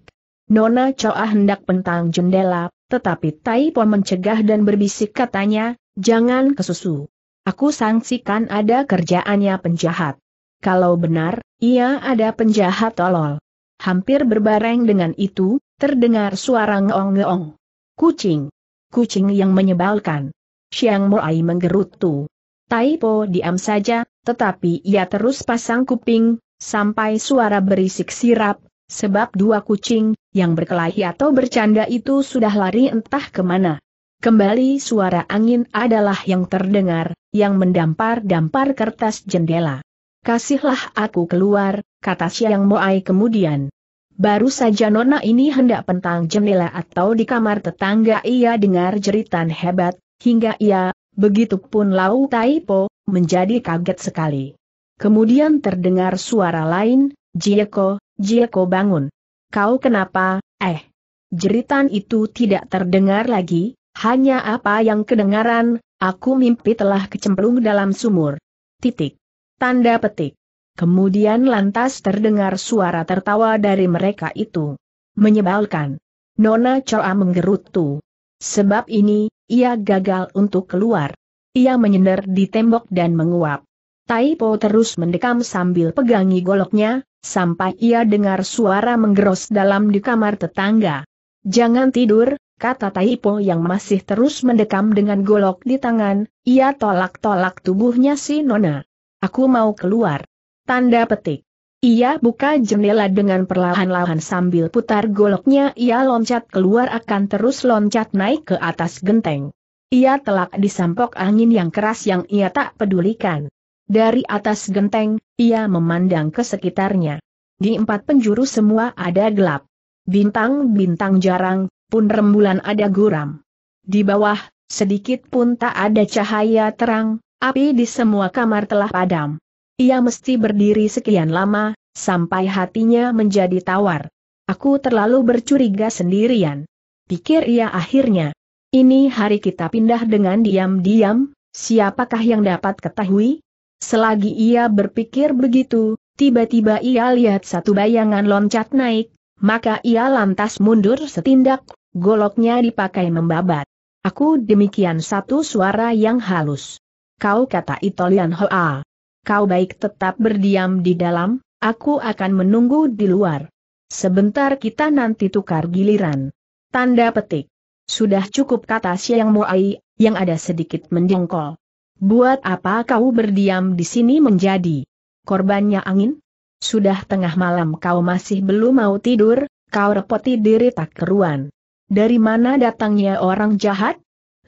Nona Choa hendak pentang jendela, tetapi Taipo mencegah dan berbisik katanya, jangan kesusu. Aku sangsikan ada kerjaannya penjahat. Kalau benar, ia ada penjahat tolol. Hampir berbareng dengan itu, terdengar suara ngeong-ngeong. Kucing. Kucing yang menyebalkan. Siang Moai menggerutu. Taipo diam saja, tetapi ia terus pasang kuping, sampai suara berisik sirap Sebab dua kucing, yang berkelahi atau bercanda itu sudah lari entah kemana. Kembali suara angin adalah yang terdengar, yang mendampar-dampar kertas jendela. Kasihlah aku keluar, kata Siang Moai kemudian. Baru saja nona ini hendak pentang jendela atau di kamar tetangga ia dengar jeritan hebat, hingga ia, begitupun Lau po menjadi kaget sekali. Kemudian terdengar suara lain, Jieko, Jieko bangun. Kau kenapa, eh? Jeritan itu tidak terdengar lagi, hanya apa yang kedengaran, aku mimpi telah kecemplung dalam sumur. Titik. Tanda petik. Kemudian lantas terdengar suara tertawa dari mereka itu. Menyebalkan. Nona Choa menggerutu. Sebab ini, ia gagal untuk keluar. Ia menyender di tembok dan menguap. Taipo terus mendekam sambil pegangi goloknya, sampai ia dengar suara menggeros dalam di kamar tetangga. Jangan tidur, kata Taipo yang masih terus mendekam dengan golok di tangan, ia tolak-tolak tubuhnya si Nona. Aku mau keluar. Tanda petik. Ia buka jendela dengan perlahan-lahan sambil putar goloknya ia loncat keluar akan terus loncat naik ke atas genteng. Ia telak disampok angin yang keras yang ia tak pedulikan. Dari atas genteng, ia memandang ke sekitarnya. Di empat penjuru semua ada gelap. Bintang-bintang jarang, pun rembulan ada guram. Di bawah, sedikit pun tak ada cahaya terang, api di semua kamar telah padam. Ia mesti berdiri sekian lama, sampai hatinya menjadi tawar. Aku terlalu bercuriga sendirian. Pikir ia akhirnya. Ini hari kita pindah dengan diam-diam, siapakah yang dapat ketahui? Selagi ia berpikir begitu, tiba-tiba ia lihat satu bayangan loncat naik, maka ia lantas mundur setindak, goloknya dipakai membabat. Aku demikian satu suara yang halus. Kau kata Italian Hoa. Kau baik tetap berdiam di dalam, aku akan menunggu di luar. Sebentar kita nanti tukar giliran. Tanda petik. Sudah cukup kata Siang Muai, yang ada sedikit mendongkol. Buat apa kau berdiam di sini menjadi korbannya angin? Sudah tengah malam kau masih belum mau tidur, kau repoti diri tak keruan. Dari mana datangnya orang jahat?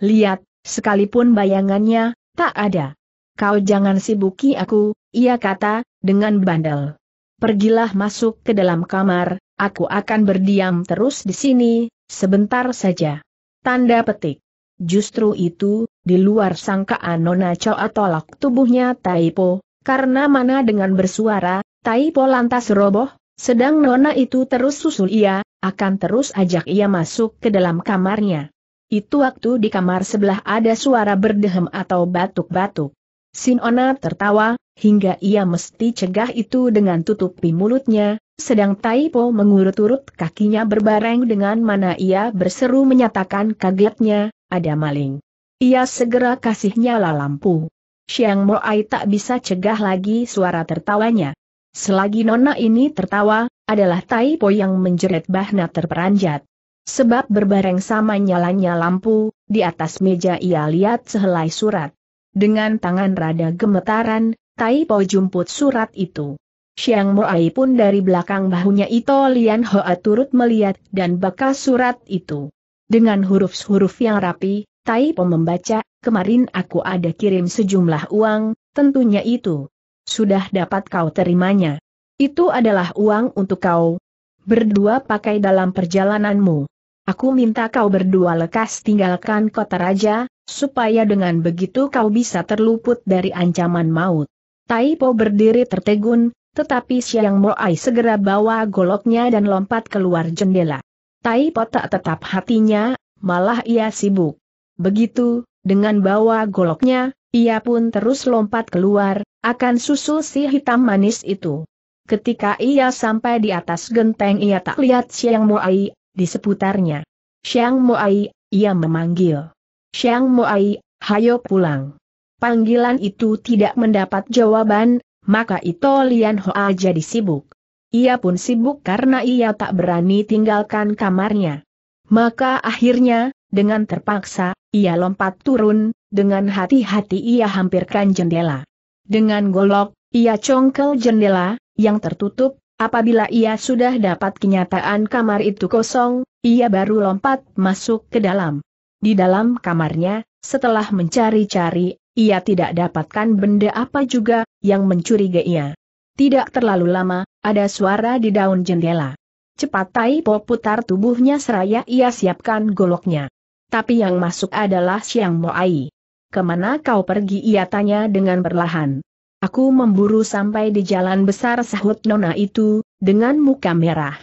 Lihat, sekalipun bayangannya, tak ada. Kau jangan sibuki aku, ia kata, dengan bandel. Pergilah masuk ke dalam kamar, aku akan berdiam terus di sini, sebentar saja. Tanda petik. Justru itu, di luar sangkaan Nona Choa tolak tubuhnya Taipo, karena mana dengan bersuara, Taipo lantas roboh, sedang Nona itu terus susul ia, akan terus ajak ia masuk ke dalam kamarnya. Itu waktu di kamar sebelah ada suara berdehem atau batuk-batuk. Sinona tertawa, hingga ia mesti cegah itu dengan tutupi mulutnya, sedang Taipo mengurut-urut kakinya berbareng dengan mana ia berseru menyatakan kagetnya, ada maling. Ia segera kasih nyala lampu. Siang Moai tak bisa cegah lagi suara tertawanya. Selagi nona ini tertawa, adalah Tai Po yang menjerit bahna terperanjat. Sebab berbareng sama nyalanya lampu, di atas meja ia lihat sehelai surat. Dengan tangan rada gemetaran, Tai Po jumput surat itu. Siang Moai pun dari belakang bahunya itu Lian Hoa turut melihat dan bekas surat itu. Dengan huruf-huruf yang rapi, Tai Po membaca, kemarin aku ada kirim sejumlah uang, tentunya itu. Sudah dapat kau terimanya. Itu adalah uang untuk kau. Berdua pakai dalam perjalananmu. Aku minta kau berdua lekas tinggalkan kota raja, supaya dengan begitu kau bisa terluput dari ancaman maut. Tai Po berdiri tertegun, tetapi Siang Moai segera bawa goloknya dan lompat keluar jendela. Tai Po tak tetap hatinya, malah ia sibuk. Begitu, dengan bawa goloknya, ia pun terus lompat keluar, akan susul si hitam manis itu. Ketika ia sampai di atas genteng ia tak lihat Siang Moai, di seputarnya. Siang Moai, ia memanggil. Siang Moai, hayo pulang. Panggilan itu tidak mendapat jawaban, maka Ito Lian Hoa jadi sibuk. Ia pun sibuk karena ia tak berani tinggalkan kamarnya. Maka akhirnya, dengan terpaksa, ia lompat turun, dengan hati-hati ia hampirkan jendela. Dengan golok, ia congkel jendela, yang tertutup, apabila ia sudah dapat kenyataan kamar itu kosong, ia baru lompat masuk ke dalam. Di dalam kamarnya, setelah mencari-cari, ia tidak dapatkan benda apa juga, yang mencurigai ia. Tidak terlalu lama, ada suara di daun jendela. Cepat Tai Po putar tubuhnya seraya ia siapkan goloknya tapi yang masuk adalah Siang Moai. Kemana kau pergi ia tanya dengan perlahan. Aku memburu sampai di jalan besar sahut nona itu, dengan muka merah.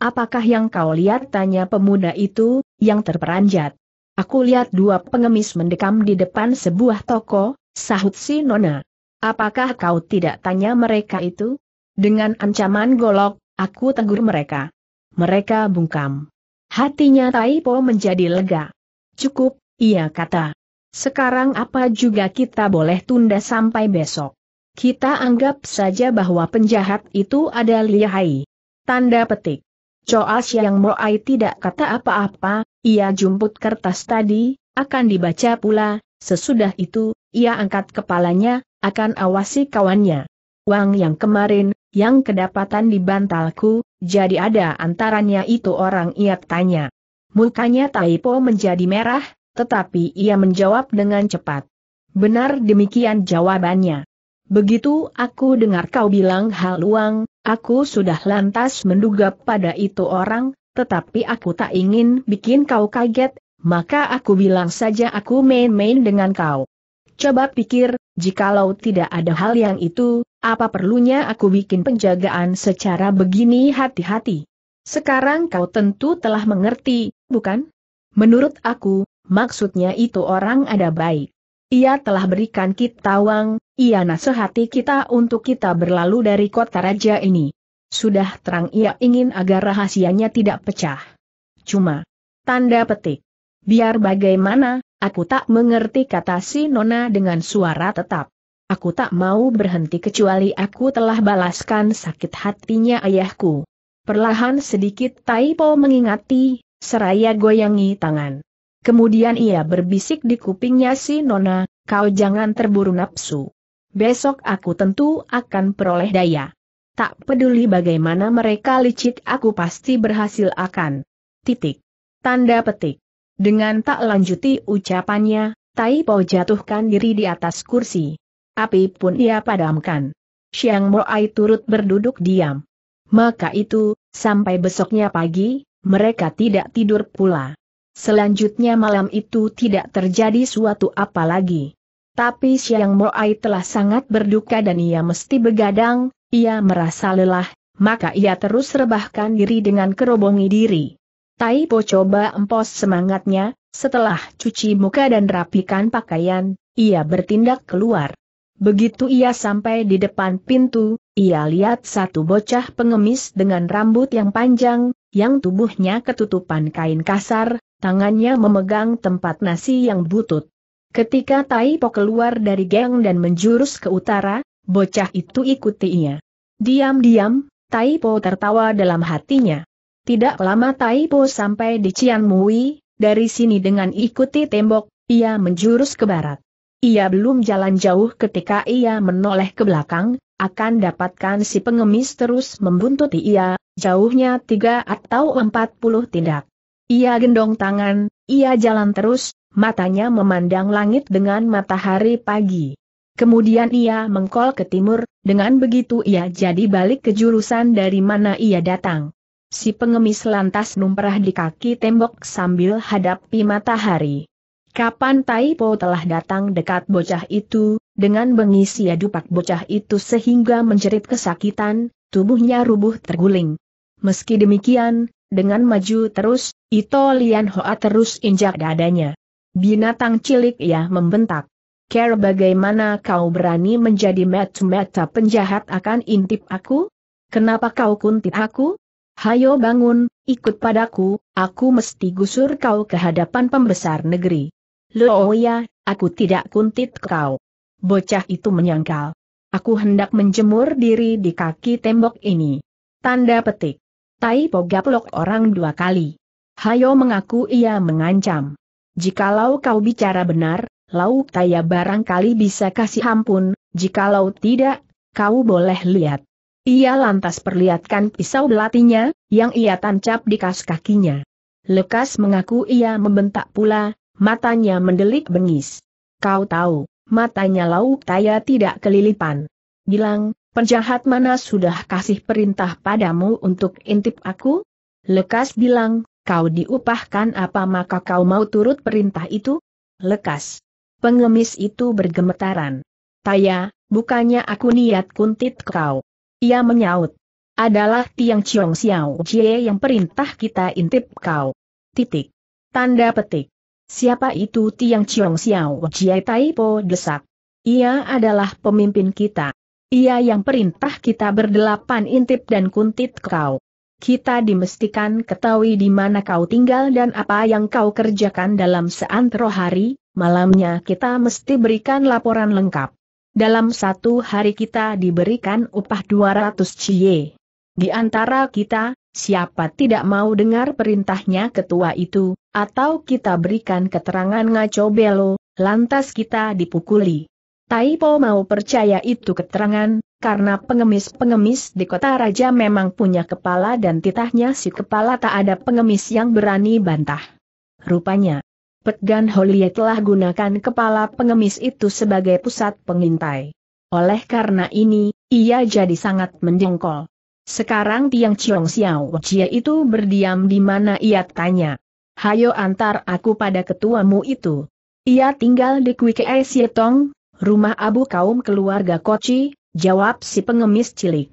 Apakah yang kau lihat tanya pemuda itu, yang terperanjat. Aku lihat dua pengemis mendekam di depan sebuah toko, sahut si nona. Apakah kau tidak tanya mereka itu? Dengan ancaman golok, aku tegur mereka. Mereka bungkam. Hatinya Taipo menjadi lega. Cukup, ia kata. Sekarang apa juga kita boleh tunda sampai besok. Kita anggap saja bahwa penjahat itu ada lihai. Tanda petik. Choa yang Moai tidak kata apa-apa, ia jumput kertas tadi, akan dibaca pula, sesudah itu, ia angkat kepalanya, akan awasi kawannya. Wang yang kemarin, yang kedapatan di bantalku, jadi ada antaranya itu orang ia tanya. Mukanya Taipo menjadi merah, tetapi ia menjawab dengan cepat. Benar demikian jawabannya. Begitu aku dengar kau bilang hal luang, aku sudah lantas menduga pada itu orang, tetapi aku tak ingin bikin kau kaget, maka aku bilang saja aku main-main dengan kau. Coba pikir, jikalau tidak ada hal yang itu, apa perlunya aku bikin penjagaan secara begini hati-hati? Sekarang kau tentu telah mengerti, bukan? Menurut aku, maksudnya itu orang ada baik. Ia telah berikan kita uang, ia nasihati kita untuk kita berlalu dari kota raja ini. Sudah terang ia ingin agar rahasianya tidak pecah. Cuma, tanda petik. Biar bagaimana, aku tak mengerti kata si Nona dengan suara tetap. Aku tak mau berhenti kecuali aku telah balaskan sakit hatinya ayahku. Perlahan sedikit Taipo mengingati, seraya goyangi tangan. Kemudian ia berbisik di kupingnya si Nona, kau jangan terburu nafsu. Besok aku tentu akan peroleh daya. Tak peduli bagaimana mereka licik aku pasti berhasil akan. Titik. Tanda petik. Dengan tak lanjuti ucapannya, Taipo jatuhkan diri di atas kursi. Api pun ia padamkan. Siang Moai turut berduduk diam. Maka itu, sampai besoknya pagi, mereka tidak tidur pula. Selanjutnya malam itu tidak terjadi suatu apa lagi. Tapi Siang Moai telah sangat berduka dan ia mesti begadang, ia merasa lelah, maka ia terus rebahkan diri dengan kerobongi diri. Taipo coba empos semangatnya, setelah cuci muka dan rapikan pakaian, ia bertindak keluar. Begitu ia sampai di depan pintu, ia lihat satu bocah pengemis dengan rambut yang panjang, yang tubuhnya ketutupan kain kasar, tangannya memegang tempat nasi yang butut. Ketika Taipo keluar dari geng dan menjurus ke utara, bocah itu ikuti ikutinya. Diam-diam, Taipo tertawa dalam hatinya. Tidak lama Taipo sampai di Cianmui, dari sini dengan ikuti tembok, ia menjurus ke barat. Ia belum jalan jauh ketika ia menoleh ke belakang, akan dapatkan si pengemis terus membuntuti ia, jauhnya tiga atau empat puluh tindak. Ia gendong tangan, ia jalan terus, matanya memandang langit dengan matahari pagi. Kemudian ia mengkol ke timur, dengan begitu ia jadi balik ke jurusan dari mana ia datang. Si pengemis lantas numprah di kaki tembok sambil hadapi matahari. Kapan Po telah datang dekat bocah itu, dengan mengisi ia dupak bocah itu sehingga menjerit kesakitan, tubuhnya rubuh terguling. Meski demikian, dengan maju terus, Ito Lian Hoa terus injak dadanya. Binatang cilik ia membentak. Care bagaimana kau berani menjadi mata-mata penjahat akan intip aku? Kenapa kau kuntit aku? Hayo bangun, ikut padaku, aku mesti gusur kau ke hadapan pembesar negeri. Looya, oh aku tidak kuntit kau. Bocah itu menyangkal. Aku hendak menjemur diri di kaki tembok ini. Tanda petik. Tai pogaplok orang dua kali. Hayo mengaku ia mengancam. Jikalau kau bicara benar, lauk taya barangkali bisa kasih ampun, jikalau tidak, kau boleh lihat. Ia lantas perlihatkan pisau belatinya, yang ia tancap di kas kakinya. Lekas mengaku ia membentak pula, matanya mendelik bengis. Kau tahu, matanya lauk taya tidak kelilipan. Bilang, penjahat mana sudah kasih perintah padamu untuk intip aku? Lekas bilang, kau diupahkan apa maka kau mau turut perintah itu? Lekas. Pengemis itu bergemetaran. Taya, bukannya aku niat kuntit kau. Ia menyaut. Adalah Tiang Chiong Xiao Jie yang perintah kita intip kau. Titik. Tanda petik. Siapa itu Tiang Chiong Xiao Jiai Taipo desak? Ia adalah pemimpin kita. Ia yang perintah kita berdelapan intip dan kuntit kau. Kita dimestikan ketahui di mana kau tinggal dan apa yang kau kerjakan dalam seantero hari, malamnya kita mesti berikan laporan lengkap. Dalam satu hari kita diberikan upah 200 cie. Di antara kita, siapa tidak mau dengar perintahnya ketua itu, atau kita berikan keterangan ngaco belo, lantas kita dipukuli. Taipo mau percaya itu keterangan, karena pengemis-pengemis di kota raja memang punya kepala dan titahnya si kepala tak ada pengemis yang berani bantah. Rupanya, Petgan Holie telah gunakan kepala pengemis itu sebagai pusat pengintai. Oleh karena ini, ia jadi sangat mendengkol. Sekarang Tiang Chiong Xiao Jie itu berdiam di mana ia tanya. Hayo antar aku pada ketuamu itu. Ia tinggal di Kui Kei Sietong, rumah abu kaum keluarga Koci, jawab si pengemis cilik.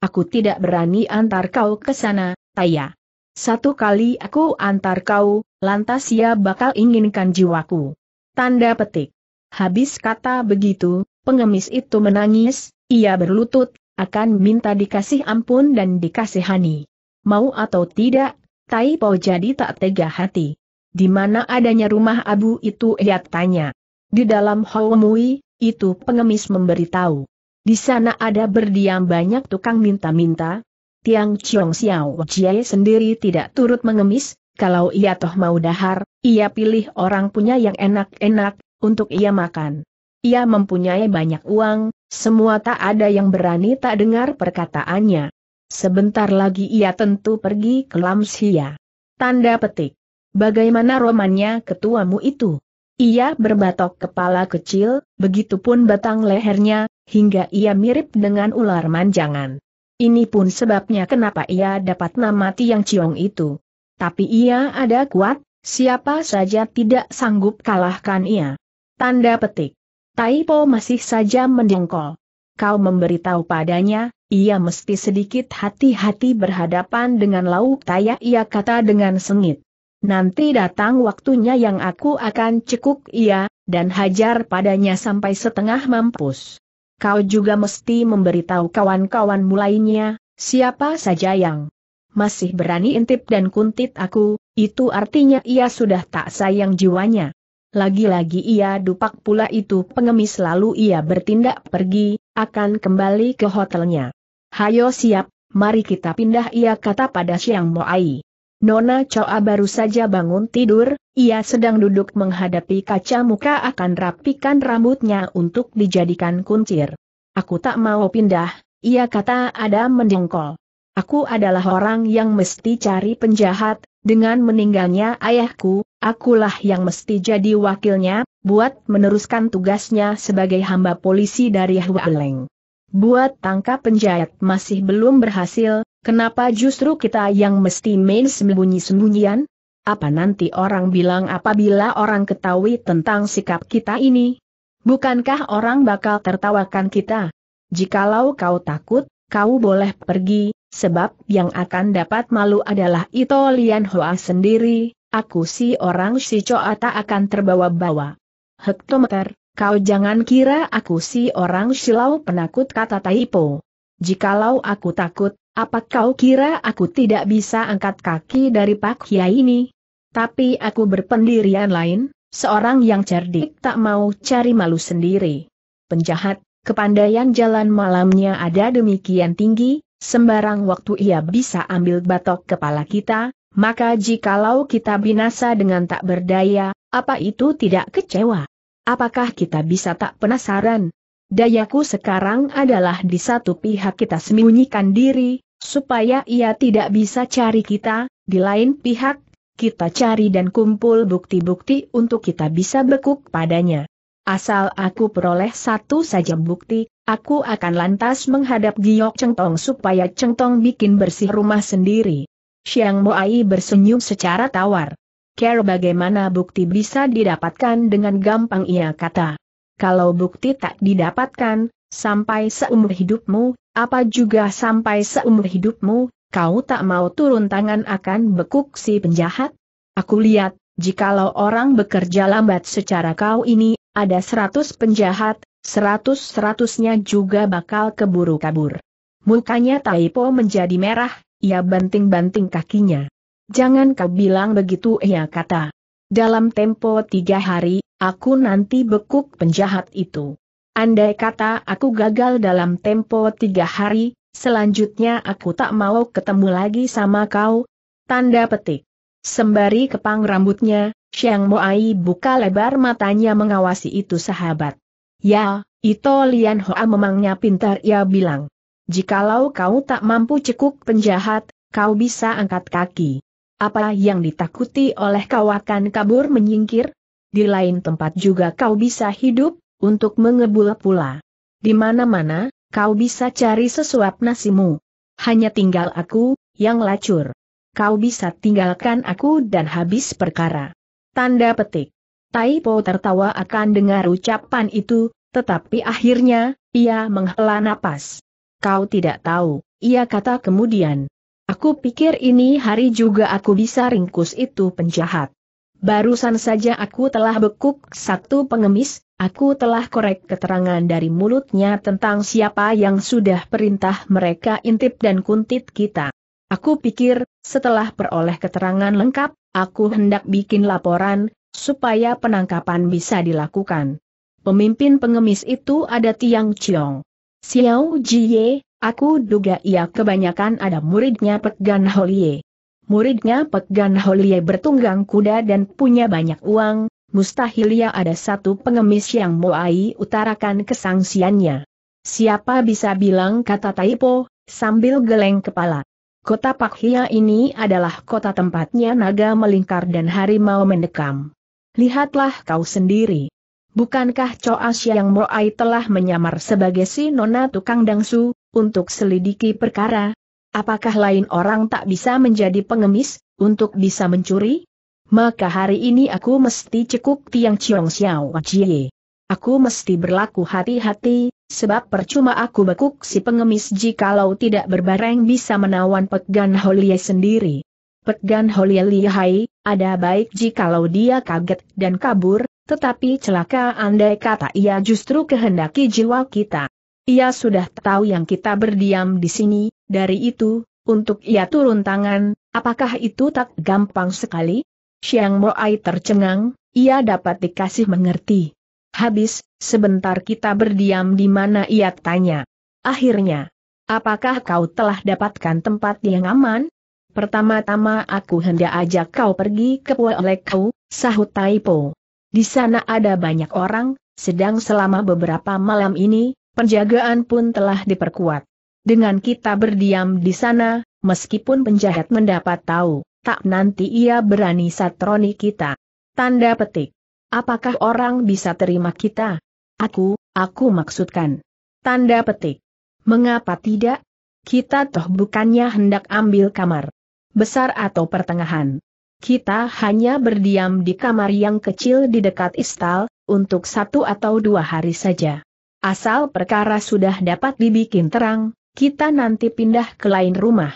Aku tidak berani antar kau ke sana, Taya. Satu kali aku antar kau, lantas ia bakal inginkan jiwaku. Tanda petik. Habis kata begitu, pengemis itu menangis, ia berlutut, akan minta dikasih ampun dan dikasihani. Mau atau tidak, Tai Po jadi tak tega hati. Di mana adanya rumah abu itu ia tanya. Di dalam Houmui, itu pengemis memberitahu. Di sana ada berdiam banyak tukang minta-minta. Tiang Chiong Xiao Jie sendiri tidak turut mengemis, kalau ia toh mau dahar, ia pilih orang punya yang enak-enak, untuk ia makan. Ia mempunyai banyak uang, semua tak ada yang berani tak dengar perkataannya. Sebentar lagi ia tentu pergi ke Lamsia. Tanda petik. Bagaimana romannya ketuamu itu? Ia berbatok kepala kecil, begitupun batang lehernya, hingga ia mirip dengan ular manjangan. Ini pun sebabnya kenapa ia dapat nama Tiang Ciong itu. Tapi ia ada kuat, siapa saja tidak sanggup kalahkan ia. Tanda petik. Taipo masih saja mendengkol. Kau memberitahu padanya, ia mesti sedikit hati-hati berhadapan dengan lauk taya ia kata dengan sengit. Nanti datang waktunya yang aku akan cekuk ia, dan hajar padanya sampai setengah mampus. Kau juga mesti memberitahu kawan-kawan mulainya, siapa saja yang masih berani intip dan kuntit aku, itu artinya ia sudah tak sayang jiwanya. Lagi-lagi ia dupak pula itu pengemis lalu ia bertindak pergi, akan kembali ke hotelnya. Hayo siap, mari kita pindah ia kata pada Siang Moai. Nona Choa baru saja bangun tidur, ia sedang duduk menghadapi kaca muka akan rapikan rambutnya untuk dijadikan kuncir. Aku tak mau pindah, ia kata ada mendengkol. Aku adalah orang yang mesti cari penjahat, dengan meninggalnya ayahku, akulah yang mesti jadi wakilnya, buat meneruskan tugasnya sebagai hamba polisi dari Hualeng. Buat tangkap penjahat masih belum berhasil, kenapa justru kita yang mesti main sembunyi-sembunyian? Apa nanti orang bilang apabila orang ketahui tentang sikap kita ini? Bukankah orang bakal tertawakan kita? Jikalau kau takut, kau boleh pergi, sebab yang akan dapat malu adalah Ito Lian Hoa sendiri, aku si orang si Coa tak akan terbawa-bawa. Hektometer, kau jangan kira aku si orang silau penakut kata Taipo. Jikalau aku takut, apa kau kira aku tidak bisa angkat kaki dari Pak Kiai ini? Tapi aku berpendirian lain, seorang yang cerdik tak mau cari malu sendiri. Penjahat, kepandaian jalan malamnya ada demikian tinggi, Sembarang waktu ia bisa ambil batok kepala kita, maka jikalau kita binasa dengan tak berdaya, apa itu tidak kecewa? Apakah kita bisa tak penasaran? Dayaku sekarang adalah di satu pihak kita sembunyikan diri, supaya ia tidak bisa cari kita, di lain pihak, kita cari dan kumpul bukti-bukti untuk kita bisa bekuk padanya. Asal aku peroleh satu saja bukti, Aku akan lantas menghadap Giok Cengtong supaya Cengtong bikin bersih rumah sendiri. Xiang Moai bersenyum secara tawar. Care bagaimana bukti bisa didapatkan dengan gampang ia kata. Kalau bukti tak didapatkan, sampai seumur hidupmu, apa juga sampai seumur hidupmu, kau tak mau turun tangan akan bekuk si penjahat? Aku lihat, jikalau orang bekerja lambat secara kau ini, ada seratus penjahat, seratus-seratusnya juga bakal keburu kabur. Mukanya Taipo menjadi merah, ia banting-banting kakinya. Jangan kau bilang begitu ia kata. Dalam tempo tiga hari, aku nanti bekuk penjahat itu. Andai kata aku gagal dalam tempo tiga hari, selanjutnya aku tak mau ketemu lagi sama kau. Tanda petik. Sembari kepang rambutnya, Xiang Moai buka lebar matanya mengawasi itu sahabat. Ya, itu Lian Hoa memangnya pintar ia bilang. Jikalau kau tak mampu cekuk penjahat, kau bisa angkat kaki. Apa yang ditakuti oleh kau akan kabur menyingkir? Di lain tempat juga kau bisa hidup, untuk mengebul pula. Di mana-mana, kau bisa cari sesuap nasimu. Hanya tinggal aku, yang lacur. Kau bisa tinggalkan aku dan habis perkara. Tanda petik. Tai Po tertawa akan dengar ucapan itu, tetapi akhirnya, ia menghela napas. Kau tidak tahu, ia kata kemudian. Aku pikir ini hari juga aku bisa ringkus itu penjahat. Barusan saja aku telah bekuk satu pengemis, aku telah korek keterangan dari mulutnya tentang siapa yang sudah perintah mereka intip dan kuntit kita. Aku pikir, setelah peroleh keterangan lengkap, aku hendak bikin laporan, supaya penangkapan bisa dilakukan. Pemimpin pengemis itu ada Tiang Chiong. Xiao Jie, aku duga ia kebanyakan ada muridnya Pek Gan Holie. Muridnya Pek Gan Holie bertunggang kuda dan punya banyak uang, mustahil ia ada satu pengemis yang Moai utarakan kesangsiannya. Siapa bisa bilang kata Taipo, sambil geleng kepala. Kota Pakhia ini adalah kota tempatnya naga melingkar dan harimau mendekam lihatlah kau sendiri. Bukankah Coas yang Moai telah menyamar sebagai si nona tukang dangsu, untuk selidiki perkara? Apakah lain orang tak bisa menjadi pengemis, untuk bisa mencuri? Maka hari ini aku mesti cekuk tiang ciong xiao jie. Aku mesti berlaku hati-hati, sebab percuma aku bekuk si pengemis jikalau tidak berbareng bisa menawan pegan Holie sendiri. Pek Gan Holia Lihai, ada baik jikalau dia kaget dan kabur, tetapi celaka andai kata ia justru kehendaki jiwa kita. Ia sudah tahu yang kita berdiam di sini, dari itu, untuk ia turun tangan, apakah itu tak gampang sekali? Siang Moai tercengang, ia dapat dikasih mengerti. Habis, sebentar kita berdiam di mana ia tanya. Akhirnya, apakah kau telah dapatkan tempat yang aman? Pertama-tama aku hendak ajak kau pergi ke lekau, sahut Taipo. Di sana ada banyak orang, sedang selama beberapa malam ini, penjagaan pun telah diperkuat. Dengan kita berdiam di sana, meskipun penjahat mendapat tahu, tak nanti ia berani satroni kita. Tanda petik. Apakah orang bisa terima kita? Aku, aku maksudkan. Tanda petik. Mengapa tidak? Kita toh bukannya hendak ambil kamar besar atau pertengahan. Kita hanya berdiam di kamar yang kecil di dekat istal, untuk satu atau dua hari saja. Asal perkara sudah dapat dibikin terang, kita nanti pindah ke lain rumah.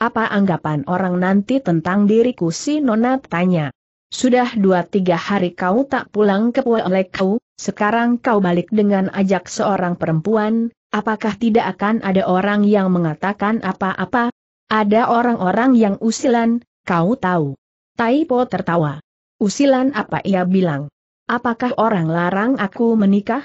Apa anggapan orang nanti tentang diriku si Nona tanya. Sudah dua-tiga hari kau tak pulang ke pulau kau, sekarang kau balik dengan ajak seorang perempuan, apakah tidak akan ada orang yang mengatakan apa-apa, ada orang-orang yang usilan, kau tahu. Taipo tertawa. Usilan apa ia bilang? Apakah orang larang aku menikah?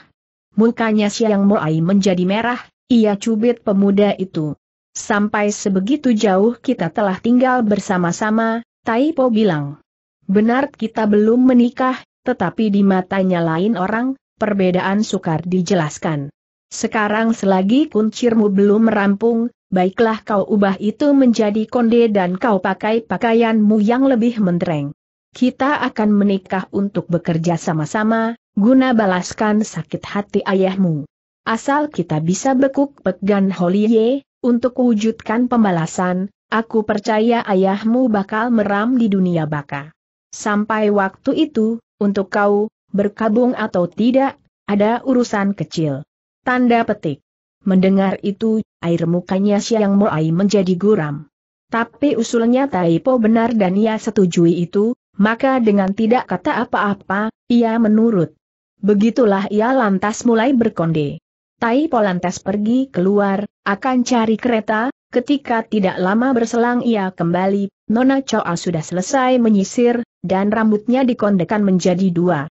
Mukanya siang mulai menjadi merah, ia cubit pemuda itu. Sampai sebegitu jauh kita telah tinggal bersama-sama, Taipo bilang. Benar kita belum menikah, tetapi di matanya lain orang, perbedaan sukar dijelaskan. Sekarang selagi kuncirmu belum merampung, baiklah kau ubah itu menjadi konde dan kau pakai pakaianmu yang lebih mentereng. Kita akan menikah untuk bekerja sama-sama, guna balaskan sakit hati ayahmu. Asal kita bisa bekuk pegan Holie, untuk wujudkan pembalasan, aku percaya ayahmu bakal meram di dunia baka. Sampai waktu itu, untuk kau, berkabung atau tidak, ada urusan kecil. Tanda petik. Mendengar itu, air mukanya Siang Moai menjadi guram. Tapi usulnya Taipo benar dan ia setujui itu, maka dengan tidak kata apa-apa, ia menurut. Begitulah ia lantas mulai berkonde. Taipo lantas pergi keluar, akan cari kereta, ketika tidak lama berselang ia kembali, Nona Choa sudah selesai menyisir, dan rambutnya dikondekan menjadi dua.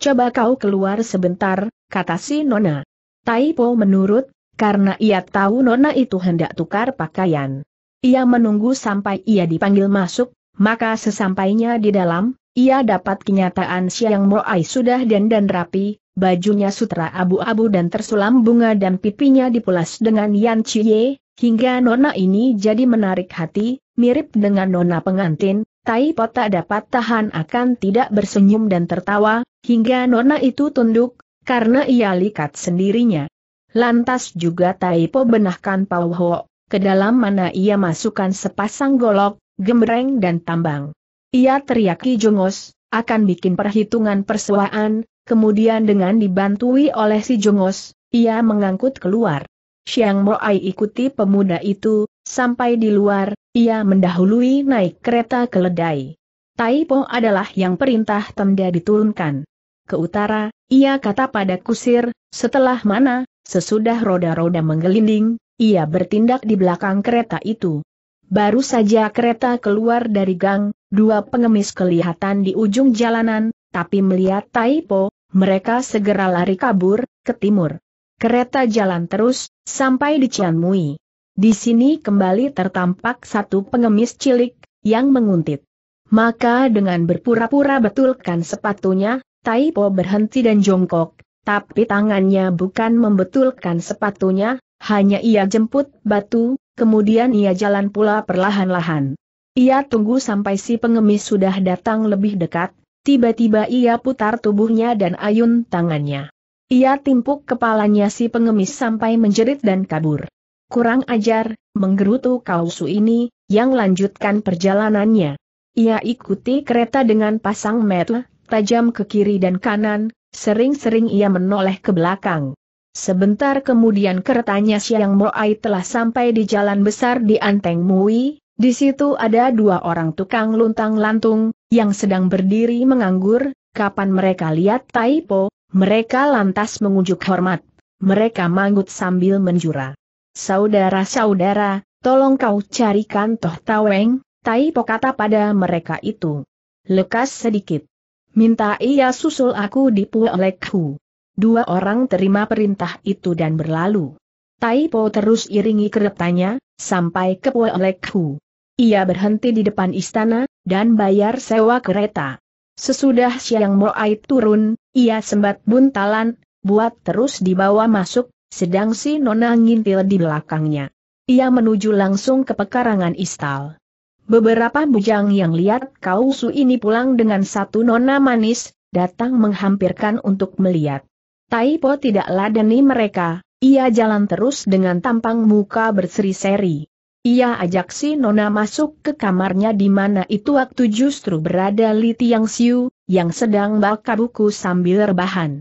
Coba kau keluar sebentar, kata si Nona. Taipo menurut, karena ia tahu Nona itu hendak tukar pakaian. Ia menunggu sampai ia dipanggil masuk, maka sesampainya di dalam, ia dapat kenyataan Siang Moai sudah dandan rapi, bajunya sutra abu-abu dan tersulam bunga dan pipinya dipulas dengan Yan Chie, hingga Nona ini jadi menarik hati, mirip dengan Nona pengantin, Tai Po tak dapat tahan akan tidak bersenyum dan tertawa, hingga Nona itu tunduk, karena ia likat sendirinya. Lantas juga Taipo benahkan Ho ke dalam mana ia masukkan sepasang golok, gembreng dan tambang. Ia teriaki jongos, akan bikin perhitungan persewaan, kemudian dengan dibantui oleh si jongos, ia mengangkut keluar. Siang Ai ikuti pemuda itu, sampai di luar, ia mendahului naik kereta keledai. Taipo adalah yang perintah Temda diturunkan. Ke utara, ia kata pada kusir, setelah mana, Sesudah roda-roda menggelinding, ia bertindak di belakang kereta itu. Baru saja kereta keluar dari gang, dua pengemis kelihatan di ujung jalanan, tapi melihat Taipo, mereka segera lari kabur, ke timur. Kereta jalan terus, sampai di Cianmui. Di sini kembali tertampak satu pengemis cilik, yang menguntit. Maka dengan berpura-pura betulkan sepatunya, Taipo berhenti dan jongkok, tapi tangannya bukan membetulkan sepatunya, hanya ia jemput batu, kemudian ia jalan pula perlahan-lahan. Ia tunggu sampai si pengemis sudah datang lebih dekat, tiba-tiba ia putar tubuhnya dan ayun tangannya. Ia timpuk kepalanya si pengemis sampai menjerit dan kabur. Kurang ajar, menggerutu kausu ini, yang lanjutkan perjalanannya. Ia ikuti kereta dengan pasang metu, tajam ke kiri dan kanan, Sering-sering ia menoleh ke belakang. Sebentar kemudian keretanya Siang Moai telah sampai di jalan besar di Anteng Mui, di situ ada dua orang tukang luntang-lantung, yang sedang berdiri menganggur, kapan mereka lihat Taipo, mereka lantas mengunjuk hormat. Mereka manggut sambil menjura. Saudara-saudara, tolong kau carikan Toh Taweng, Taipo kata pada mereka itu. Lekas sedikit. Minta ia susul aku di Hu. Dua orang terima perintah itu dan berlalu. Taipo terus iringi keretanya, sampai ke Hu. Ia berhenti di depan istana, dan bayar sewa kereta. Sesudah siang Moai turun, ia sembat buntalan, buat terus dibawa masuk, sedang si Nona ngintil di belakangnya. Ia menuju langsung ke pekarangan istal. Beberapa bujang yang lihat kau su ini pulang dengan satu nona manis, datang menghampirkan untuk melihat. Taipo tidak ladeni mereka, ia jalan terus dengan tampang muka berseri-seri. Ia ajak si Nona masuk ke kamarnya di mana itu waktu justru berada Li Tiang Siu, yang sedang baca buku sambil rebahan.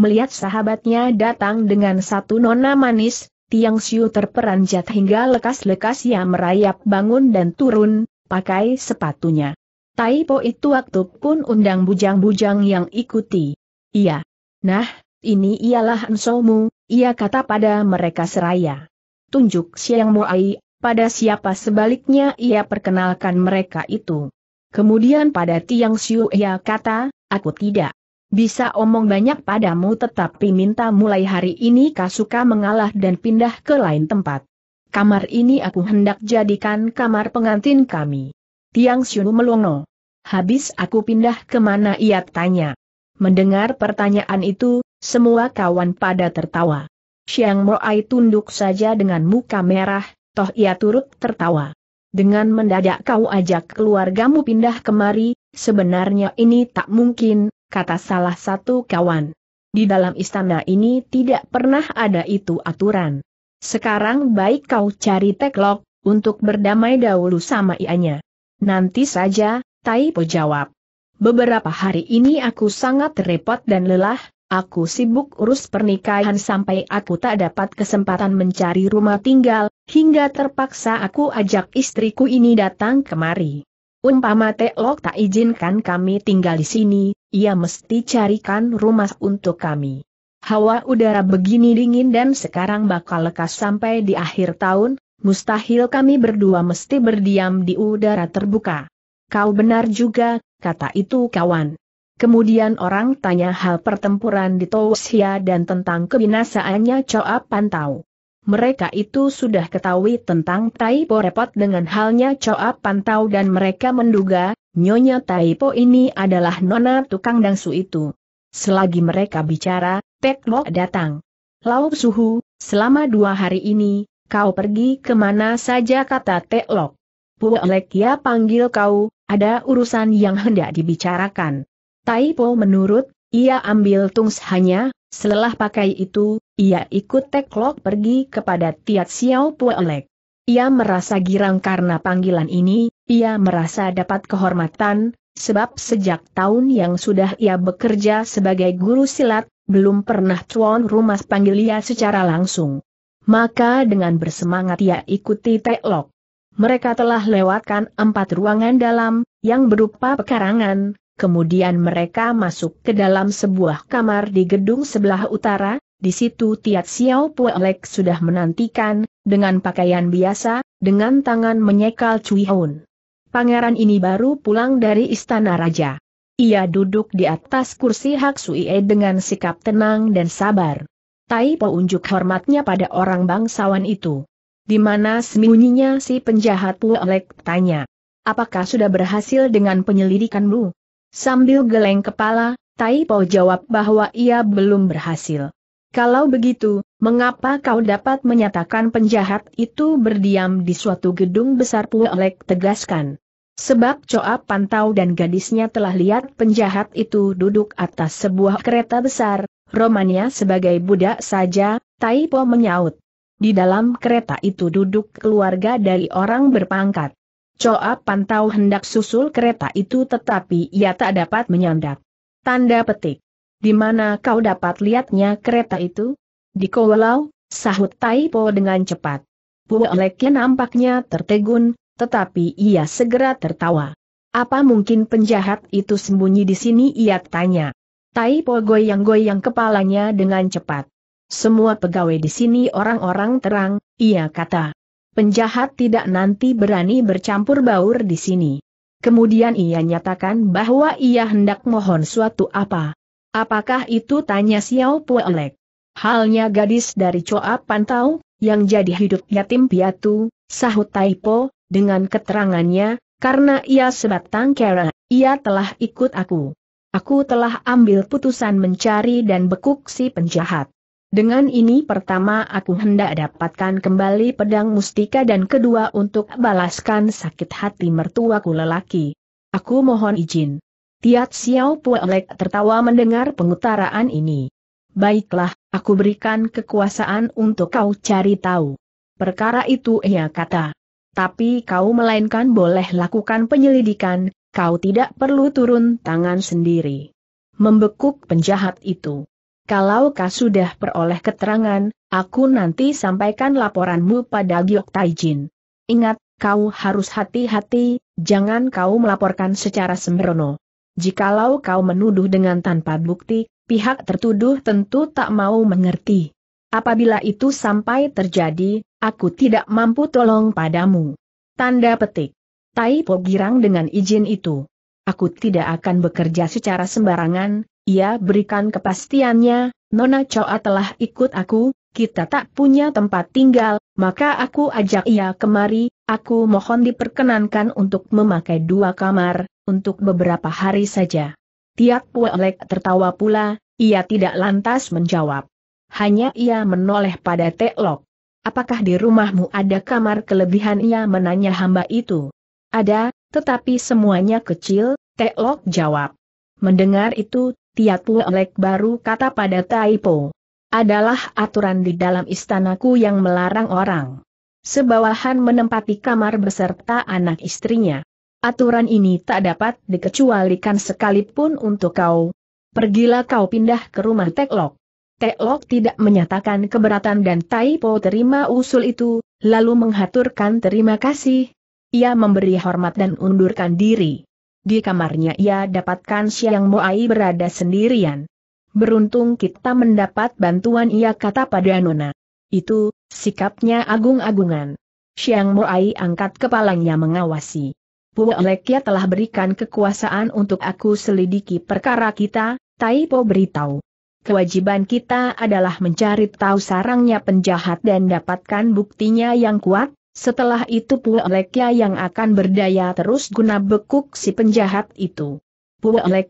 Melihat sahabatnya datang dengan satu Nona manis, Tiang Siu terperanjat hingga lekas-lekas ia merayap bangun dan turun, pakai sepatunya. Tai Po itu waktu pun undang bujang-bujang yang ikuti. Iya. Nah, ini ialah ensomu, ia kata pada mereka seraya. Tunjuk siang muai, pada siapa sebaliknya ia perkenalkan mereka itu. Kemudian pada Tiang Siu ia kata, aku tidak. Bisa omong banyak padamu tetapi minta mulai hari ini Kasuka mengalah dan pindah ke lain tempat. Kamar ini aku hendak jadikan kamar pengantin kami. Tiang Xiu melongo. Habis aku pindah kemana ia tanya. Mendengar pertanyaan itu, semua kawan pada tertawa. Xiang Moai tunduk saja dengan muka merah, toh ia turut tertawa. Dengan mendadak kau ajak keluargamu pindah kemari, sebenarnya ini tak mungkin, kata salah satu kawan. Di dalam istana ini tidak pernah ada itu aturan. Sekarang baik kau cari Teklok, untuk berdamai dahulu sama ianya. Nanti saja, Taipo jawab. Beberapa hari ini aku sangat repot dan lelah, aku sibuk urus pernikahan sampai aku tak dapat kesempatan mencari rumah tinggal, hingga terpaksa aku ajak istriku ini datang kemari. Umpama Lok tak izinkan kami tinggal di sini, ia mesti carikan rumah untuk kami. Hawa udara begini dingin dan sekarang bakal lekas sampai di akhir tahun, mustahil kami berdua mesti berdiam di udara terbuka. Kau benar juga, kata itu kawan. Kemudian orang tanya hal pertempuran di Tosia dan tentang kebinasaannya Choa Pantau mereka itu sudah ketahui tentang Taipo repot dengan halnya Choa Pantau dan mereka menduga, Nyonya Taipo ini adalah nona tukang dangsu itu. Selagi mereka bicara, Pek Lo datang. Lau Suhu, selama dua hari ini, kau pergi kemana saja kata Tek Lok. Puelek ya panggil kau, ada urusan yang hendak dibicarakan. Taipo menurut, ia ambil tungs hanya, setelah pakai itu, ia ikut Teklok pergi kepada Tiat Xiao Puelek. Ia merasa girang karena panggilan ini, ia merasa dapat kehormatan, sebab sejak tahun yang sudah ia bekerja sebagai guru silat, belum pernah tuan rumah panggil ia secara langsung. Maka dengan bersemangat ia ikuti Teklok. Mereka telah lewatkan empat ruangan dalam, yang berupa pekarangan, kemudian mereka masuk ke dalam sebuah kamar di gedung sebelah utara, di situ Tiat Xiao Puelek sudah menantikan, dengan pakaian biasa, dengan tangan menyekal Cui Hun. Pangeran ini baru pulang dari istana raja. Ia duduk di atas kursi Hak Suie dengan sikap tenang dan sabar. Tai Po unjuk hormatnya pada orang bangsawan itu. Di mana sembunyinya si penjahat Puelek tanya. Apakah sudah berhasil dengan penyelidikanmu? Sambil geleng kepala, Tai Po jawab bahwa ia belum berhasil. Kalau begitu, mengapa kau dapat menyatakan penjahat itu berdiam di suatu gedung besar Puelek tegaskan? Sebab Coa Pantau dan gadisnya telah lihat penjahat itu duduk atas sebuah kereta besar, Romania sebagai budak saja, Taipo menyaut. Di dalam kereta itu duduk keluarga dari orang berpangkat. Coa Pantau hendak susul kereta itu tetapi ia tak dapat menyandak. Tanda petik. Di mana kau dapat lihatnya kereta itu? Di Kowalau, sahut Taipo dengan cepat. Puoleknya nampaknya tertegun, tetapi ia segera tertawa. Apa mungkin penjahat itu sembunyi di sini ia tanya. Taipo goyang-goyang kepalanya dengan cepat. Semua pegawai di sini orang-orang terang, ia kata. Penjahat tidak nanti berani bercampur baur di sini. Kemudian ia nyatakan bahwa ia hendak mohon suatu apa. Apakah itu tanya Xiao Puelek? Halnya gadis dari Coa Pantau, yang jadi hidup yatim piatu, sahut Taipo, dengan keterangannya, karena ia sebatang kera, ia telah ikut aku. Aku telah ambil putusan mencari dan bekuk si penjahat. Dengan ini pertama aku hendak dapatkan kembali pedang mustika dan kedua untuk balaskan sakit hati mertuaku lelaki. Aku mohon izin. Tiat Xiao Puelek tertawa mendengar pengutaraan ini. Baiklah, aku berikan kekuasaan untuk kau cari tahu. Perkara itu ia kata. Tapi kau melainkan boleh lakukan penyelidikan, kau tidak perlu turun tangan sendiri. Membekuk penjahat itu. Kalau kau sudah peroleh keterangan, aku nanti sampaikan laporanmu pada Giok Taijin. Ingat, kau harus hati-hati, jangan kau melaporkan secara sembrono. Jikalau kau menuduh dengan tanpa bukti, pihak tertuduh tentu tak mau mengerti. Apabila itu sampai terjadi, aku tidak mampu tolong padamu. Tanda petik. Tai Po girang dengan izin itu. Aku tidak akan bekerja secara sembarangan, ia berikan kepastiannya, Nona Choa telah ikut aku, kita tak punya tempat tinggal, maka aku ajak ia kemari, aku mohon diperkenankan untuk memakai dua kamar, untuk beberapa hari saja. Tiak Puelek tertawa pula, ia tidak lantas menjawab. Hanya ia menoleh pada Teklok. Apakah di rumahmu ada kamar kelebihan ia menanya hamba itu? Ada, tetapi semuanya kecil, Teklok jawab. Mendengar itu, tiap Puelek baru kata pada Taipo adalah aturan di dalam istanaku yang melarang orang sebawahan menempati kamar beserta anak istrinya. Aturan ini tak dapat dikecualikan sekalipun untuk kau. Pergilah kau pindah ke rumah Teklok. Teklok tidak menyatakan keberatan dan Taipo terima usul itu, lalu menghaturkan terima kasih. Ia memberi hormat dan undurkan diri. Di kamarnya ia dapatkan Siang Moai berada sendirian. Beruntung kita mendapat bantuan ia kata pada Nona. Itu, sikapnya agung-agungan. Siang Moai angkat kepalanya mengawasi. Puolekia telah berikan kekuasaan untuk aku selidiki perkara kita, Taipo beritahu. Kewajiban kita adalah mencari tahu sarangnya penjahat dan dapatkan buktinya yang kuat, setelah itu Puolekia yang akan berdaya terus guna bekuk si penjahat itu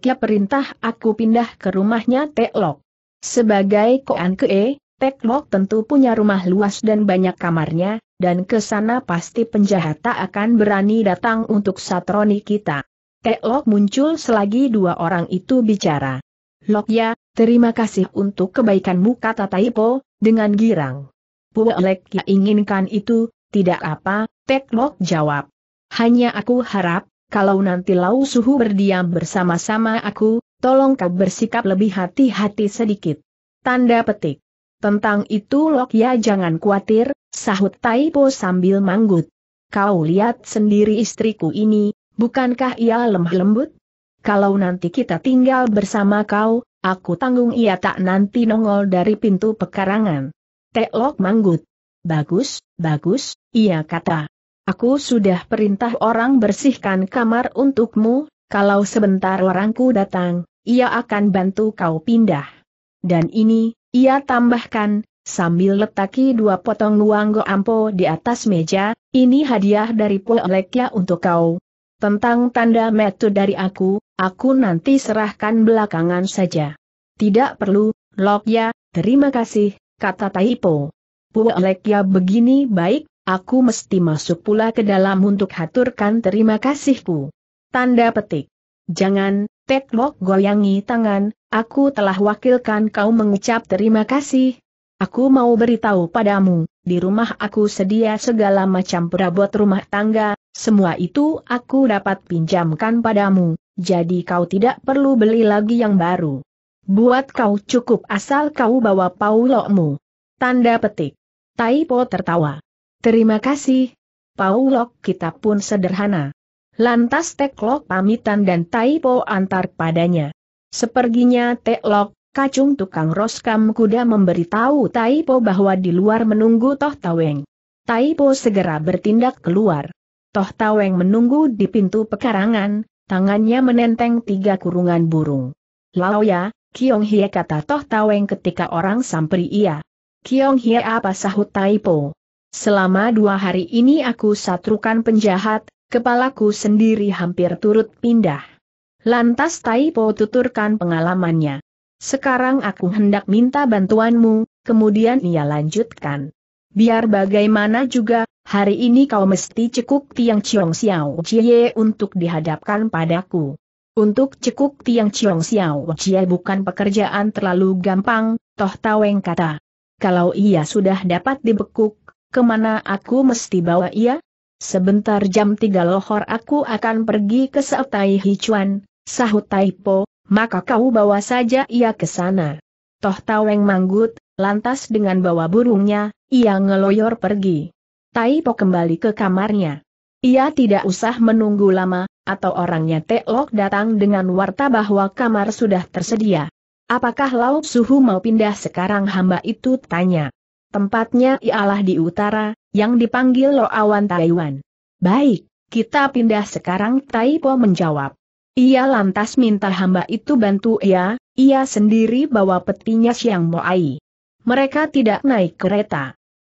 ya perintah aku pindah ke rumahnya Tek Lok. Sebagai koan e, Tek Lok tentu punya rumah luas dan banyak kamarnya, dan ke sana pasti penjahat tak akan berani datang untuk satroni kita. Tek Lok muncul selagi dua orang itu bicara. Lok ya, terima kasih untuk kebaikanmu kata Taipo, dengan girang. ya inginkan itu, tidak apa, Tek Lok jawab. Hanya aku harap, kalau nanti Lau Suhu berdiam bersama-sama aku, tolong kau bersikap lebih hati-hati sedikit. Tanda petik. Tentang itu Lok Ya jangan khawatir, sahut Taipo sambil manggut. Kau lihat sendiri istriku ini, bukankah ia lemah lembut? Kalau nanti kita tinggal bersama kau, aku tanggung ia tak nanti nongol dari pintu pekarangan. Lok manggut. Bagus, bagus, ia kata. Aku sudah perintah orang bersihkan kamar untukmu, kalau sebentar orangku datang, ia akan bantu kau pindah. Dan ini, ia tambahkan, sambil letaki dua potong uang ampo di atas meja, ini hadiah dari Poleknya untuk kau. Tentang tanda metu dari aku, aku nanti serahkan belakangan saja. Tidak perlu, Lokya, terima kasih, kata Taipo. Poelekya begini baik, Aku mesti masuk pula ke dalam untuk haturkan terima kasihku. Tanda petik. Jangan, Tetlok goyangi tangan, aku telah wakilkan kau mengucap terima kasih. Aku mau beritahu padamu, di rumah aku sedia segala macam perabot rumah tangga, semua itu aku dapat pinjamkan padamu, jadi kau tidak perlu beli lagi yang baru. Buat kau cukup asal kau bawa paulokmu. Tanda petik. Taipo tertawa. Terima kasih. Paulok kita pun sederhana. Lantas Teklok pamitan dan Taipo antar padanya. Seperginya Teklok, kacung tukang roskam kuda memberitahu Taipo bahwa di luar menunggu Toh Taweng. Taipo segera bertindak keluar. Toh Taweng menunggu di pintu pekarangan, tangannya menenteng tiga kurungan burung. Lao ya, Kiong Hie kata Toh Taweng ketika orang samperi ia. Kiong Hie apa sahut Taipo. Selama dua hari ini aku satrukan penjahat, kepalaku sendiri hampir turut pindah. Lantas Po tuturkan pengalamannya. Sekarang aku hendak minta bantuanmu, kemudian ia lanjutkan. Biar bagaimana juga, hari ini kau mesti cekuk tiang ciong Xiao Jie untuk dihadapkan padaku. Untuk cekuk tiang ciong Xiao Jie bukan pekerjaan terlalu gampang, Toh Taweng kata. Kalau ia sudah dapat dibekuk, kemana aku mesti bawa ia? Sebentar jam tiga lohor aku akan pergi ke Seotai Hichuan, sahut Taipo, maka kau bawa saja ia ke sana. Toh Taweng manggut, lantas dengan bawa burungnya, ia ngeloyor pergi. Taipo kembali ke kamarnya. Ia tidak usah menunggu lama, atau orangnya Teok datang dengan warta bahwa kamar sudah tersedia. Apakah Lau suhu mau pindah sekarang hamba itu tanya. Tempatnya ialah di utara, yang dipanggil Loawan Taiwan. Baik, kita pindah sekarang Taipo menjawab. Ia lantas minta hamba itu bantu ia, ia sendiri bawa petinya Siang Moai. Mereka tidak naik kereta.